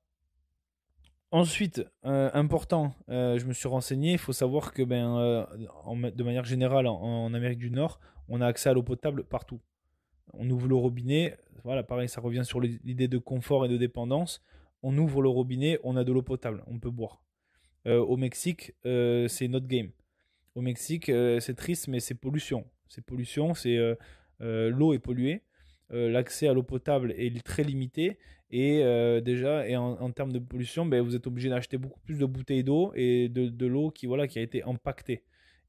Ensuite, euh, important, euh, je me suis renseigné, il faut savoir que ben, euh, de manière générale, en, Amérique du Nord, on a accès à l'eau potable partout. On ouvre le robinet, voilà, pareil, ça revient sur l'idée de confort et de dépendance. On ouvre le robinet, on a de l'eau potable, on peut boire. au Mexique, c'est notre game. Au Mexique, c'est triste, mais c'est pollution. C'est pollution, c'est l'eau est polluée, l'accès à l'eau potable est très limité et euh, déjà, et en, termes de pollution, ben, vous êtes obligé d'acheter beaucoup plus de bouteilles d'eau et de, l'eau qui, voilà, qui a été impactée.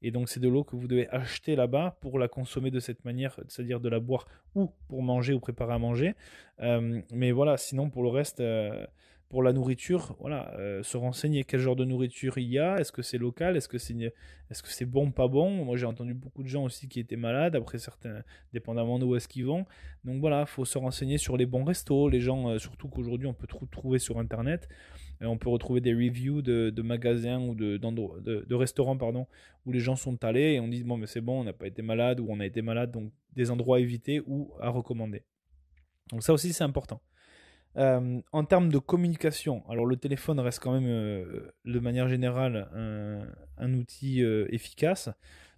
Et donc, c'est de l'eau que vous devez acheter là-bas pour la consommer de cette manière, c'est-à-dire de la boire ou pour manger ou préparer à manger. Euh, mais voilà, sinon, pour le reste, euh, pour la nourriture, voilà, euh, se renseigner quel genre de nourriture il y a, est-ce que c'est local, est-ce que c'est est-ce bon, pas bon. Moi j'ai entendu beaucoup de gens aussi qui étaient malades, après certains, dépendamment d'où est-ce qu'ils vont. Donc voilà, faut se renseigner sur les bons restos, les gens, euh, surtout qu'aujourd'hui on peut trouver sur internet. Euh, on peut retrouver des reviews de, magasins ou de, de, de, restaurants pardon, où les gens sont allés et on dit bon mais c'est bon, on n'a pas été malade ou on a été malade, donc des endroits à éviter ou à recommander. Donc ça aussi c'est important. Euh, en termes de communication, alors le téléphone reste quand même, euh, de manière générale, un, outil euh, efficace,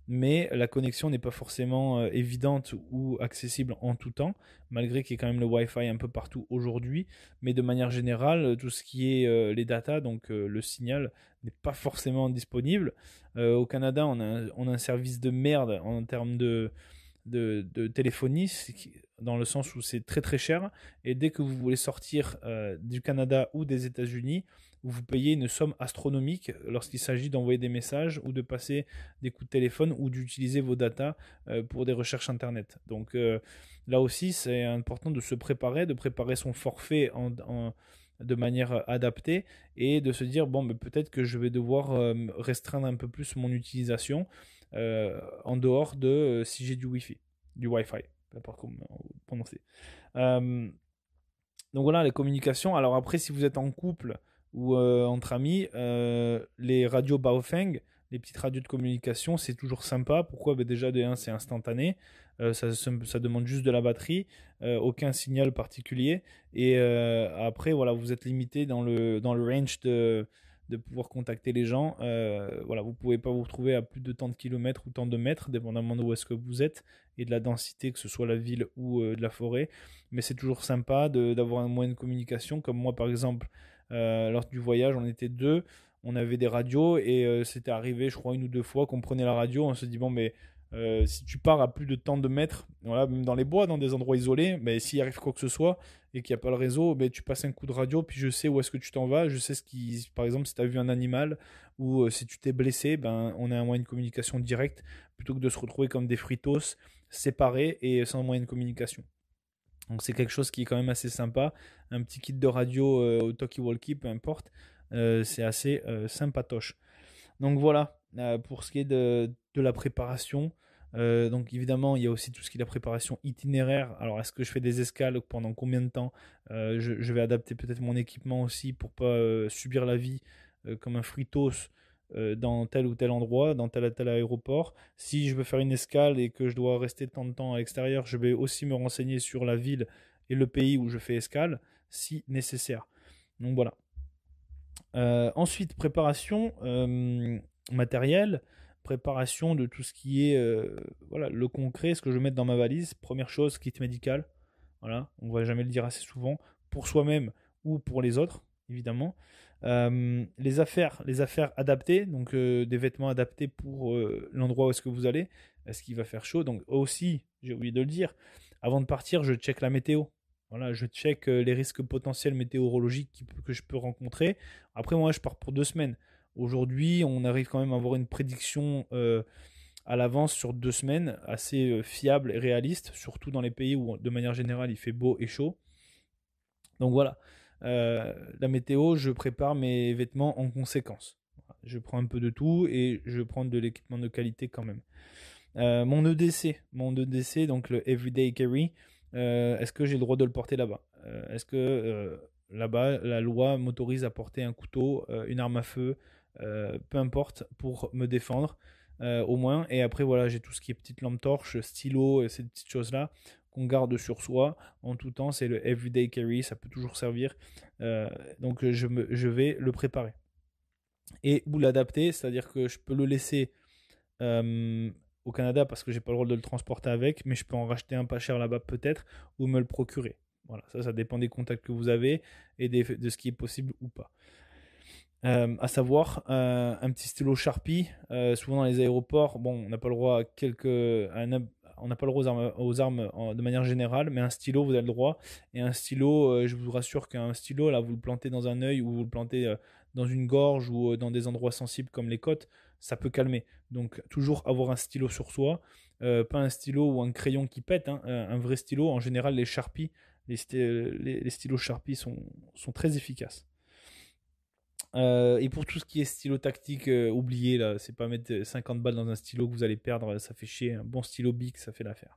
mais la connexion n'est pas forcément évidente ou accessible en tout temps, malgré qu'il y ait quand même le Wi-Fi un peu partout aujourd'hui. Mais de manière générale, tout ce qui est les datas, donc le signal, n'est pas forcément disponible. au Canada, on a, un service de merde en termes de, de téléphonie dans le sens où c'est très très cher. Et dès que vous voulez sortir euh, du Canada ou des États-Unis, vous payez une somme astronomique lorsqu'il s'agit d'envoyer des messages ou de passer des coups de téléphone ou d'utiliser vos data euh, pour des recherches Internet. Donc euh, là aussi, c'est important de se préparer, de préparer son forfait de manière adaptée et de se dire bon mais ben, peut-être que je vais devoir restreindre un peu plus mon utilisation en dehors de si j'ai du wifi du wi-fi par euh, donc voilà, les communications. Alors après, si vous êtes en couple ou euh, entre amis, euh, les radios Baofeng, les petites radios de communication, c'est toujours sympa. Pourquoi ben, Déjà, de 1, c'est instantané. ça, demande juste de la batterie, aucun signal particulier. Et après, voilà, vous êtes limité dans le, dans le range de, de pouvoir contacter les gens. Euh, voilà, vous pouvez pas vous retrouver à plus de tant de kilomètres ou tant de mètres, dépendamment de où est-ce que vous êtes et de la densité, que ce soit la ville ou euh, de la forêt. Mais c'est toujours sympa d'avoir un moyen de communication. Comme moi, par exemple, euh, lors du voyage, on était deux, on avait des radios et c'était arrivé, je crois, une ou deux fois qu'on prenait la radio, on se dit bon, mais euh, si tu pars à plus de temps de mètres, voilà, même dans les bois, dans des endroits isolés, mais s'il arrive quoi que ce soit et qu'il n'y a pas le réseau, ben, tu passes un coup de radio, puis je sais où est-ce que tu t'en vas, je sais ce qui, par exemple, si tu as vu un animal ou euh, si tu t'es blessé, ben, on a un moyen de communication direct plutôt que de se retrouver comme des fritos séparés et sans moyen de communication. Donc c'est quelque chose qui est quand même assez sympa. Un petit kit de radio euh, au talkie-walkie, peu importe, c'est assez sympatoche. Donc voilà pour ce qui est de la préparation. Euh, donc évidemment, il y a aussi tout ce qui est la préparation itinéraire. Alors est-ce que je fais des escales pendant combien de temps euh, je, vais adapter peut-être mon équipement aussi pour pas euh, subir la vie comme un fritos dans tel ou tel endroit, dans tel ou tel aéroport. Si je veux faire une escale et que je dois rester tant de temps à l'extérieur, je vais aussi me renseigner sur la ville et le pays où je fais escale, si nécessaire. Donc voilà. ensuite, préparation matérielle préparation de tout ce qui est euh, voilà, le concret, ce que je vais mettre dans ma valise. Première chose, kit médical. Voilà, on va jamais le dire assez souvent, pour soi-même ou pour les autres, évidemment. Euh, les affaires, les affaires adaptées, donc euh, des vêtements adaptés pour l'endroit où est-ce que vous allez, est-ce qu'il va faire chaud. Donc aussi, j'ai oublié de le dire, avant de partir, je check la météo. Voilà, je check les risques potentiels météorologiques que je peux rencontrer. Après, moi, je pars pour deux semaines. Aujourd'hui, on arrive quand même à avoir une prédiction euh, à l'avance sur deux semaines, assez euh, fiable et réaliste, surtout dans les pays où de manière générale il fait beau et chaud. Donc voilà, euh, la météo, je prépare mes vêtements en conséquence. Je prends un peu de tout et je prends de l'équipement de qualité quand même. mon EDC, mon EDC, donc le Everyday Carry, est-ce que j'ai le droit de le porter là-bas Est-ce que là-bas, la loi m'autorise à porter un couteau, une arme à feu, euh, peu importe, pour me défendre. Euh, au moins, et après voilà, j'ai tout ce qui est petite lampe torche, stylo, et ces petites choses là qu'on garde sur soi en tout temps. C'est le everyday carry, ça peut toujours servir. Euh, donc je, je, vais le préparer. Et ou l'adapter, c'est-à-dire que je peux le laisser au Canada parce que j'ai pas le rôle de le transporter avec, mais je peux en racheter un pas cher là-bas peut-être ou me le procurer. Voilà, ça, ça dépend des contacts que vous avez et des, de ce qui est possible ou pas. Euh, à savoir euh, un petit stylo Sharpie. Euh, souvent dans les aéroports, bon, on n'a pas le droit à quelques, on n'a pas le droit aux armes, de manière générale, mais un stylo, vous avez le droit. Et un stylo, je vous rassure qu'un stylo, là, vous le plantez dans un œil ou vous le plantez dans une gorge ou dans des endroits sensibles comme les côtes, ça peut calmer. Donc toujours avoir un stylo sur soi, pas un stylo ou un crayon qui pète, hein, un vrai stylo. En général, les Sharpies, les, les, Sharpie sont, sont très efficaces. Euh, et pour tout ce qui est stylo tactique, euh, oubliez là, c'est pas mettre 50 balles dans un stylo que vous allez perdre, ça fait chier. Un bon stylo big, ça fait l'affaire.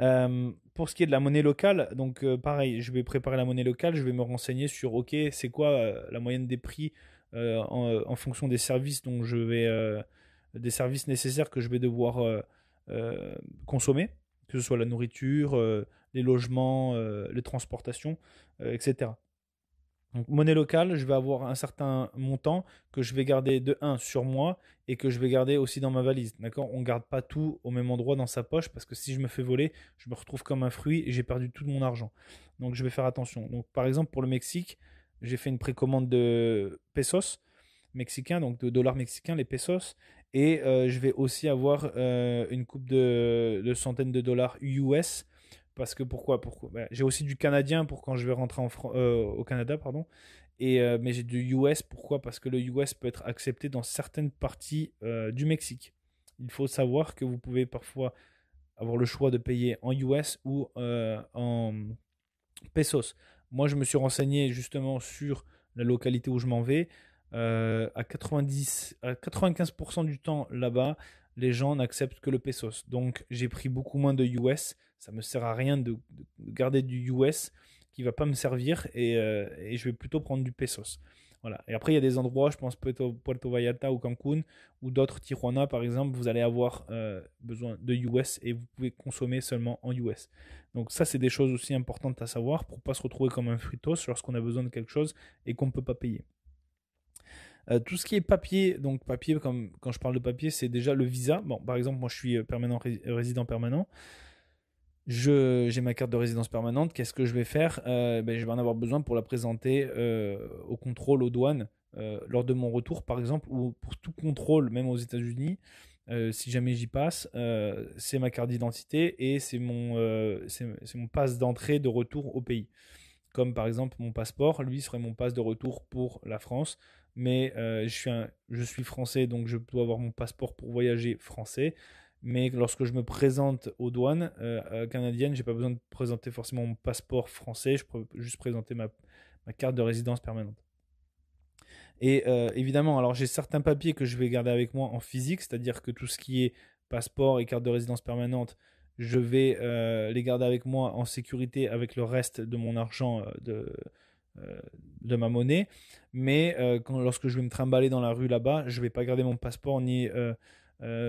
Euh, pour ce qui est de la monnaie locale, donc pareil, je vais préparer la monnaie locale, je vais me renseigner sur ok, c'est quoi la moyenne des prix en, fonction des services dont je vais, des services nécessaires que je vais devoir consommer, que ce soit la nourriture, les logements, les transportations, etc. Donc, monnaie locale, je vais avoir un certain montant que je vais garder de 1 sur moi et que je vais garder aussi dans ma valise. D'accord On ne garde pas tout au même endroit dans sa poche parce que si je me fais voler, je me retrouve comme un fruit et j'ai perdu tout mon argent. Donc, je vais faire attention. Donc, par exemple, pour le Mexique, j'ai fait une précommande de pesos mexicains, donc de dollars mexicains, les pesos. Et euh, je vais aussi avoir euh, une coupe de, centaines de dollars US parce que pourquoi, pourquoi bah, J'ai aussi du canadien pour quand je vais rentrer euh, au Canada, pardon. Et, euh, mais j'ai du US, pourquoi Parce que le US peut être accepté dans certaines parties euh, du Mexique. Il faut savoir que vous pouvez parfois avoir le choix de payer en US ou en pesos. Moi, je me suis renseigné justement sur la localité où je m'en vais. à, 90, à 95% du temps là-bas, les gens n'acceptent que le pesos. Donc j'ai pris beaucoup moins de US. Ça me sert à rien de, garder du US qui ne va pas me servir euh, et, je vais plutôt prendre du pesos. Voilà. Et après, il y a des endroits, je pense Puerto, Puerto Vallarta ou Cancun ou d'autres, Tijuana par exemple, vous allez avoir euh, besoin de US et vous pouvez consommer seulement en US. Donc ça, c'est des choses aussi importantes à savoir pour pas se retrouver comme un fritos lorsqu'on a besoin de quelque chose et qu'on ne peut pas payer. Euh, tout ce qui est papier, donc papier, comme quand je parle de papier, c'est déjà le visa. Bon, par exemple, moi je suis euh, euh, résident permanent. j'ai ma carte de résidence permanente. Qu'est-ce que je vais faire ben, Je vais en avoir besoin pour la présenter au contrôle, aux douanes, lors de mon retour, par exemple, ou pour tout contrôle, même aux États-Unis. si jamais j'y passe, c'est ma carte d'identité et c'est mon, c'est mon passe d'entrée de retour au pays. Comme par exemple mon passeport, lui serait mon passe de retour pour la France mais euh, je, suis je suis français, donc je dois avoir mon passeport pour voyager français. Mais lorsque je me présente aux douanes canadiennes, euh, euh, canadiennes, j'ai pas besoin de présenter forcément mon passeport français, je peux juste présenter ma, carte de résidence permanente. Et évidemment, alors j'ai certains papiers que je vais garder avec moi en physique, c'est-à-dire que tout ce qui est passeport et carte de résidence permanente, je vais les garder avec moi en sécurité avec le reste de mon argent de, euh, de ma monnaie. Mais euh, lorsque je vais me trimballer dans la rue là-bas, je ne vais pas garder mon passeport ni euh,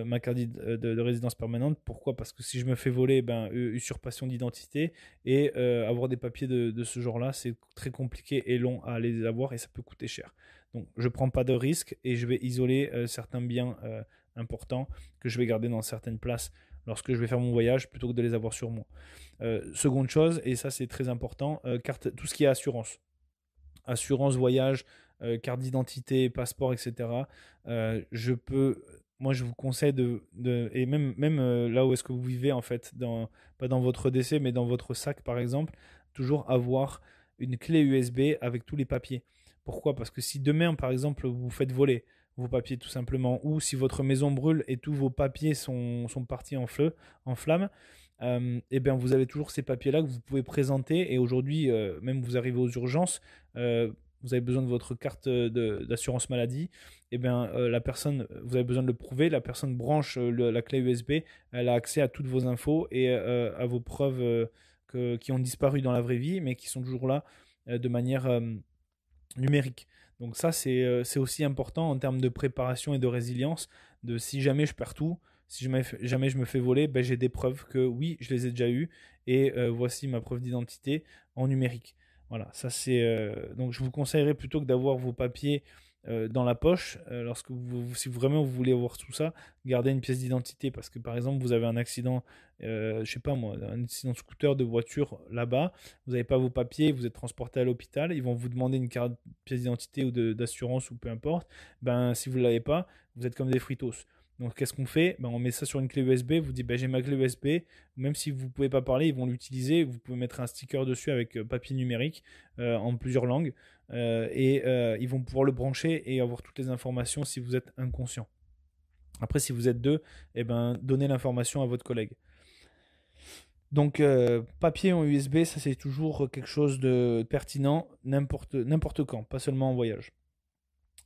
ma carte de, résidence permanente. Pourquoi Parce que si je me fais voler, ben, usurpation d'identité et avoir des papiers de, ce genre-là, c'est très compliqué et long à les avoir et ça peut coûter cher. Donc, je prends pas de risque et je vais isoler certains biens importants que je vais garder dans certaines places lorsque je vais faire mon voyage plutôt que de les avoir sur moi. seconde chose, et ça c'est très important, carte, tout ce qui est assurance assurance voyage, euh, carte d'identité, passeport, etc. Euh, je peux, moi, je vous conseille de, et même, même euh, là où est-ce que vous vivez en fait, dans, pas dans votre décès, mais dans votre sac par exemple, toujours avoir une clé USB avec tous les papiers. Pourquoi Parce que si demain, par exemple, vous faites voler vos papiers tout simplement, ou si votre maison brûle et tous vos papiers sont, sont partis en feu, en flammes, euh, eh bien vous avez toujours ces papiers-là que vous pouvez présenter. Et aujourd'hui, euh, même vous arrivez aux urgences, euh, vous avez besoin de votre carte d'assurance maladie. Et eh bien la personne, vous avez besoin de le prouver. La personne branche la clé USB, elle a accès à toutes vos infos et à vos preuves qui ont disparu dans la vraie vie, mais qui sont toujours là de manière numérique. Donc ça, c'est aussi important en termes de préparation et de résilience, de si jamais je perds tout, si jamais, je me fais voler, ben, j'ai des preuves que oui, je les ai déjà eues et euh, voici ma preuve d'identité en numérique. Voilà, ça c'est. Euh, donc je vous conseillerais plutôt que d'avoir vos papiers euh, dans la poche, lorsque vous, si vraiment vous voulez avoir tout ça, gardez une pièce d'identité parce que par exemple vous avez un accident, je sais pas moi, un accident de scooter, de voiture là-bas, vous n'avez pas vos papiers, vous êtes transporté à l'hôpital, ils vont vous demander une carte, pièce d'identité ou d'assurance ou peu importe. Ben si vous ne l'avez pas, vous êtes comme des fritos qu'est-ce qu'on fait ben, On met ça sur une clé USB, vous dites ben, j'ai ma clé USB, même si vous ne pouvez pas parler, ils vont l'utiliser, vous pouvez mettre un sticker dessus avec euh, papier numérique euh, en plusieurs langues, euh, et ils vont pouvoir le brancher et avoir toutes les informations si vous êtes inconscient. Après, si vous êtes deux, eh ben, donnez l'information à votre collègue. Donc, papier en USB, ça c'est toujours quelque chose de pertinent n'importe quand, pas seulement en voyage.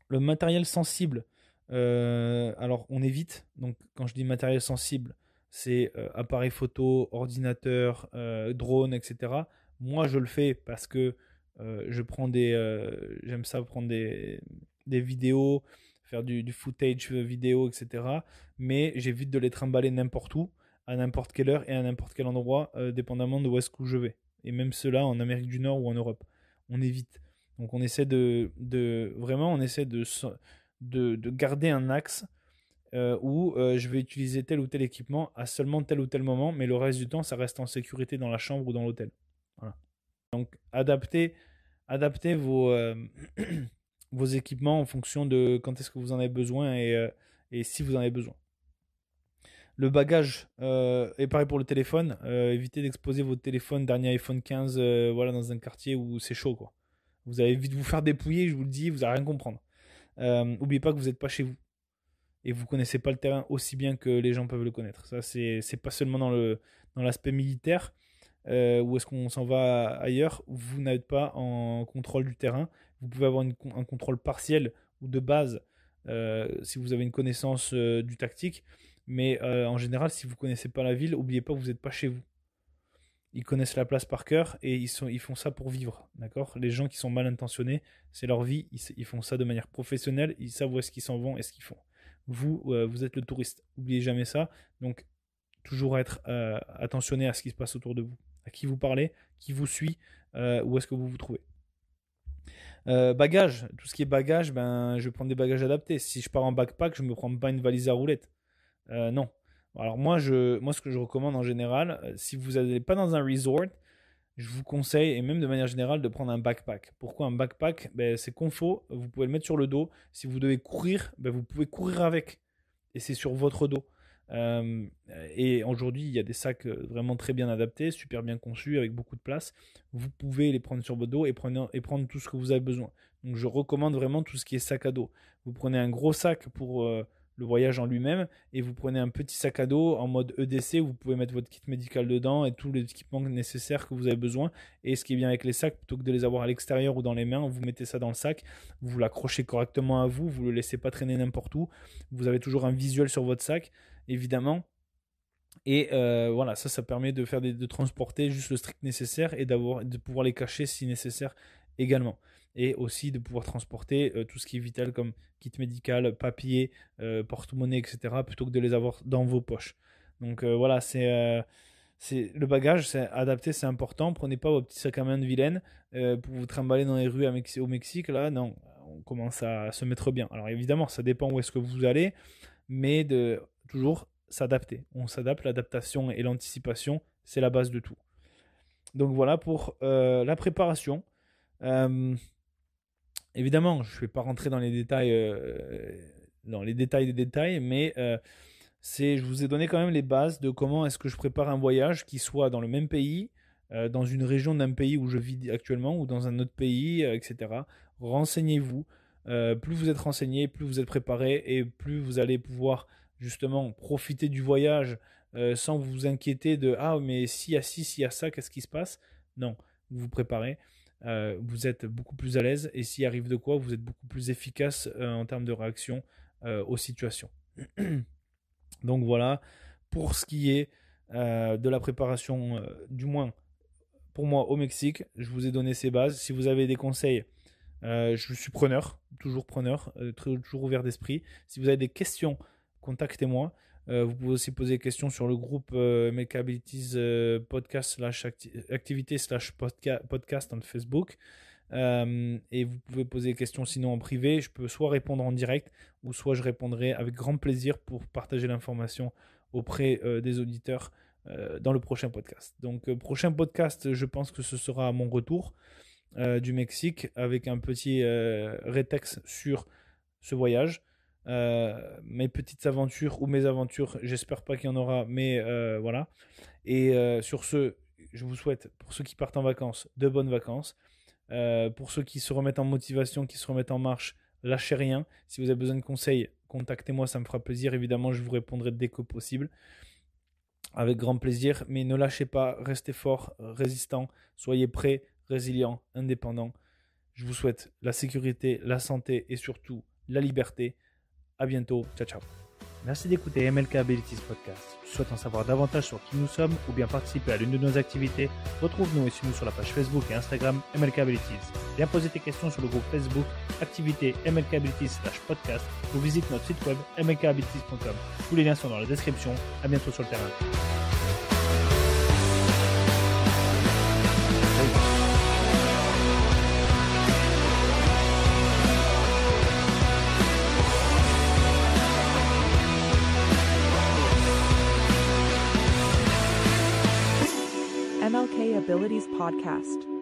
Le matériel sensible, euh, alors, on évite. Donc, quand je dis matériel sensible, c'est euh, appareil photo, ordinateur, euh, drone, etc. Moi, je le fais parce que je prends des, j'aime ça prendre des, vidéos, faire du, footage vidéo, etc. Mais j'évite de les trimballer n'importe où, à n'importe quelle heure et à n'importe quel endroit, dépendamment de où est-ce que je vais. Et même cela en Amérique du Nord ou en Europe, on évite. Donc, on essaie de, de vraiment, on essaie de de, garder un axe euh, où euh, je vais utiliser tel ou tel équipement à seulement tel ou tel moment, mais le reste du temps, ça reste en sécurité dans la chambre ou dans l'hôtel. Donc, adaptez, adaptez vos, euh, vos équipements en fonction de quand est-ce que vous en avez besoin et, si vous en avez besoin. Le bagage est pareil pour le téléphone. évitez d'exposer votre téléphone, dernier iPhone 15, voilà, dans un quartier où c'est chaud. Quoi. Vous allez vite vous faire dépouiller, je vous le dis, vous n'allez rien comprendre. Euh, oubliez pas que vous n'êtes pas chez vous et vous connaissez pas le terrain aussi bien que les gens peuvent le connaître. Ça, c'est pas seulement dans le dans l'aspect militaire euh, ou est-ce qu'on s'en va ailleurs. Vous n'êtes pas en contrôle du terrain. Vous pouvez avoir un contrôle partiel ou de base euh, si vous avez une connaissance euh, du tactique, mais en général, si vous connaissez pas la ville, oubliez pas que vous n'êtes pas chez vous ils connaissent la place par cœur et ils, font ça pour vivre, d'accord Les gens qui sont mal intentionnés, c'est leur vie, ils, font ça de manière professionnelle, ils savent où est-ce qu'ils s'en vont et ce qu'ils font. Vous, euh, vous êtes le touriste, oubliez jamais ça, donc toujours être euh, attentionné à ce qui se passe autour de vous, à qui vous parlez, qui vous suit, euh, où est-ce que vous vous trouvez. bagages, tout ce qui est bagages, ben, je vais prendre des bagages adaptés. Si je pars en backpack, je ne me prends pas une valise à roulette, non, alors moi, je, moi, ce que je recommande en général, euh, si vous n'allez pas dans un resort, je vous conseille, et même de manière générale, de prendre un backpack. Pourquoi un backpack ben, C'est confort, vous pouvez le mettre sur le dos. Si vous devez courir, ben, vous pouvez courir avec. Et c'est sur votre dos. Euh, et aujourd'hui, il y a des sacs euh, vraiment très bien adaptés, super bien conçus, avec beaucoup de place. Vous pouvez les prendre sur votre dos et prendre, et prendre tout ce que vous avez besoin. Donc je recommande vraiment tout ce qui est sac à dos. Vous prenez un gros sac pour le voyage en lui-même et vous prenez un petit sac à dos en mode EDC où vous pouvez mettre votre kit médical dedans et tous les équipements nécessaires que vous avez besoin et ce qui est bien avec les sacs plutôt que de les avoir à l'extérieur ou dans les mains vous mettez ça dans le sac vous l'accrochez correctement à vous vous le laissez pas traîner n'importe où vous avez toujours un visuel sur votre sac évidemment et euh, voilà, ça, ça permet de faire de transporter juste le strict nécessaire et d'avoir, de pouvoir les cacher si nécessaire également et aussi de pouvoir transporter euh, tout ce qui est vital comme kit médical, papier, euh, porte-monnaie, etc., plutôt que de les avoir dans vos poches. Donc euh, voilà, c'est le bagage, c'est adapté, c'est important. Prenez pas vos petits sacs à main de vilaine pour vous trimballer dans les rues au Mexique. Là, non, on commence à se mettre bien. Alors évidemment, ça dépend où est-ce que vous allez, mais de toujours s'adapter. On s'adapte, l'adaptation et l'anticipation, c'est la base de tout. Donc voilà pour la préparation évidemment, je ne vais pas rentrer dans les détails, euh, dans les détails des détails, mais euh, c'est, je vous ai donné quand même les bases de comment est-ce que je prépare un voyage qui soit dans le même pays, euh, dans une région d'un pays où je vis actuellement ou dans un autre pays, etc. Renseignez-vous. plus vous êtes renseigné, plus vous êtes préparé et plus vous allez pouvoir justement profiter du voyage sans vous inquiéter de ah mais si a ci, si a ça, qu'est-ce qui se passe Non, vous vous préparez. Euh, vous êtes beaucoup plus à l'aise et s'il arrive de quoi, vous êtes beaucoup plus efficace euh, en termes de réaction euh, aux situations. Donc voilà, pour ce qui est de la préparation, du moins pour moi au Mexique, je vous ai donné ces bases. Si vous avez des conseils, je suis preneur, toujours preneur, toujours ouvert d'esprit. Si vous avez des questions, contactez-moi. Euh, vous pouvez aussi poser des questions sur le groupe euh, Makeabilities euh, Podcast slash slash podcast Facebook. Euh, et vous pouvez poser des questions sinon en privé. Je peux soit répondre en direct ou soit je répondrai avec grand plaisir pour partager l'information auprès des auditeurs dans le prochain podcast. Donc prochain podcast, je pense que ce sera à mon retour du Mexique avec un petit rétexte sur ce voyage. Euh, mes petites aventures ou mes aventures. J'espère pas qu'il y en aura, mais euh, voilà. Et euh, sur ce, je vous souhaite, pour ceux qui partent en vacances, de bonnes vacances. pour ceux qui se remettent en motivation, qui se remettent en marche, lâchez rien. Si vous avez besoin de conseils, contactez-moi, ça me fera plaisir. Évidemment, je vous répondrai dès que possible. Avec grand plaisir, mais ne lâchez pas, restez fort, résistant, soyez prêt résilient, indépendant. Je vous souhaite la sécurité, la santé et surtout la liberté. À bientôt. Ciao, ciao. Merci d'écouter MLK Abilities Podcast. Si tu souhaites en savoir davantage sur qui nous sommes ou bien participer à l'une de nos activités, retrouve-nous et nous sur la page Facebook et Instagram MLK Abilities. Viens poser tes questions sur le groupe Facebook Activité MLK Abilities podcast ou visite notre site web mlkabilities.com. Tous les liens sont dans la description. À bientôt sur le terrain. Podcast.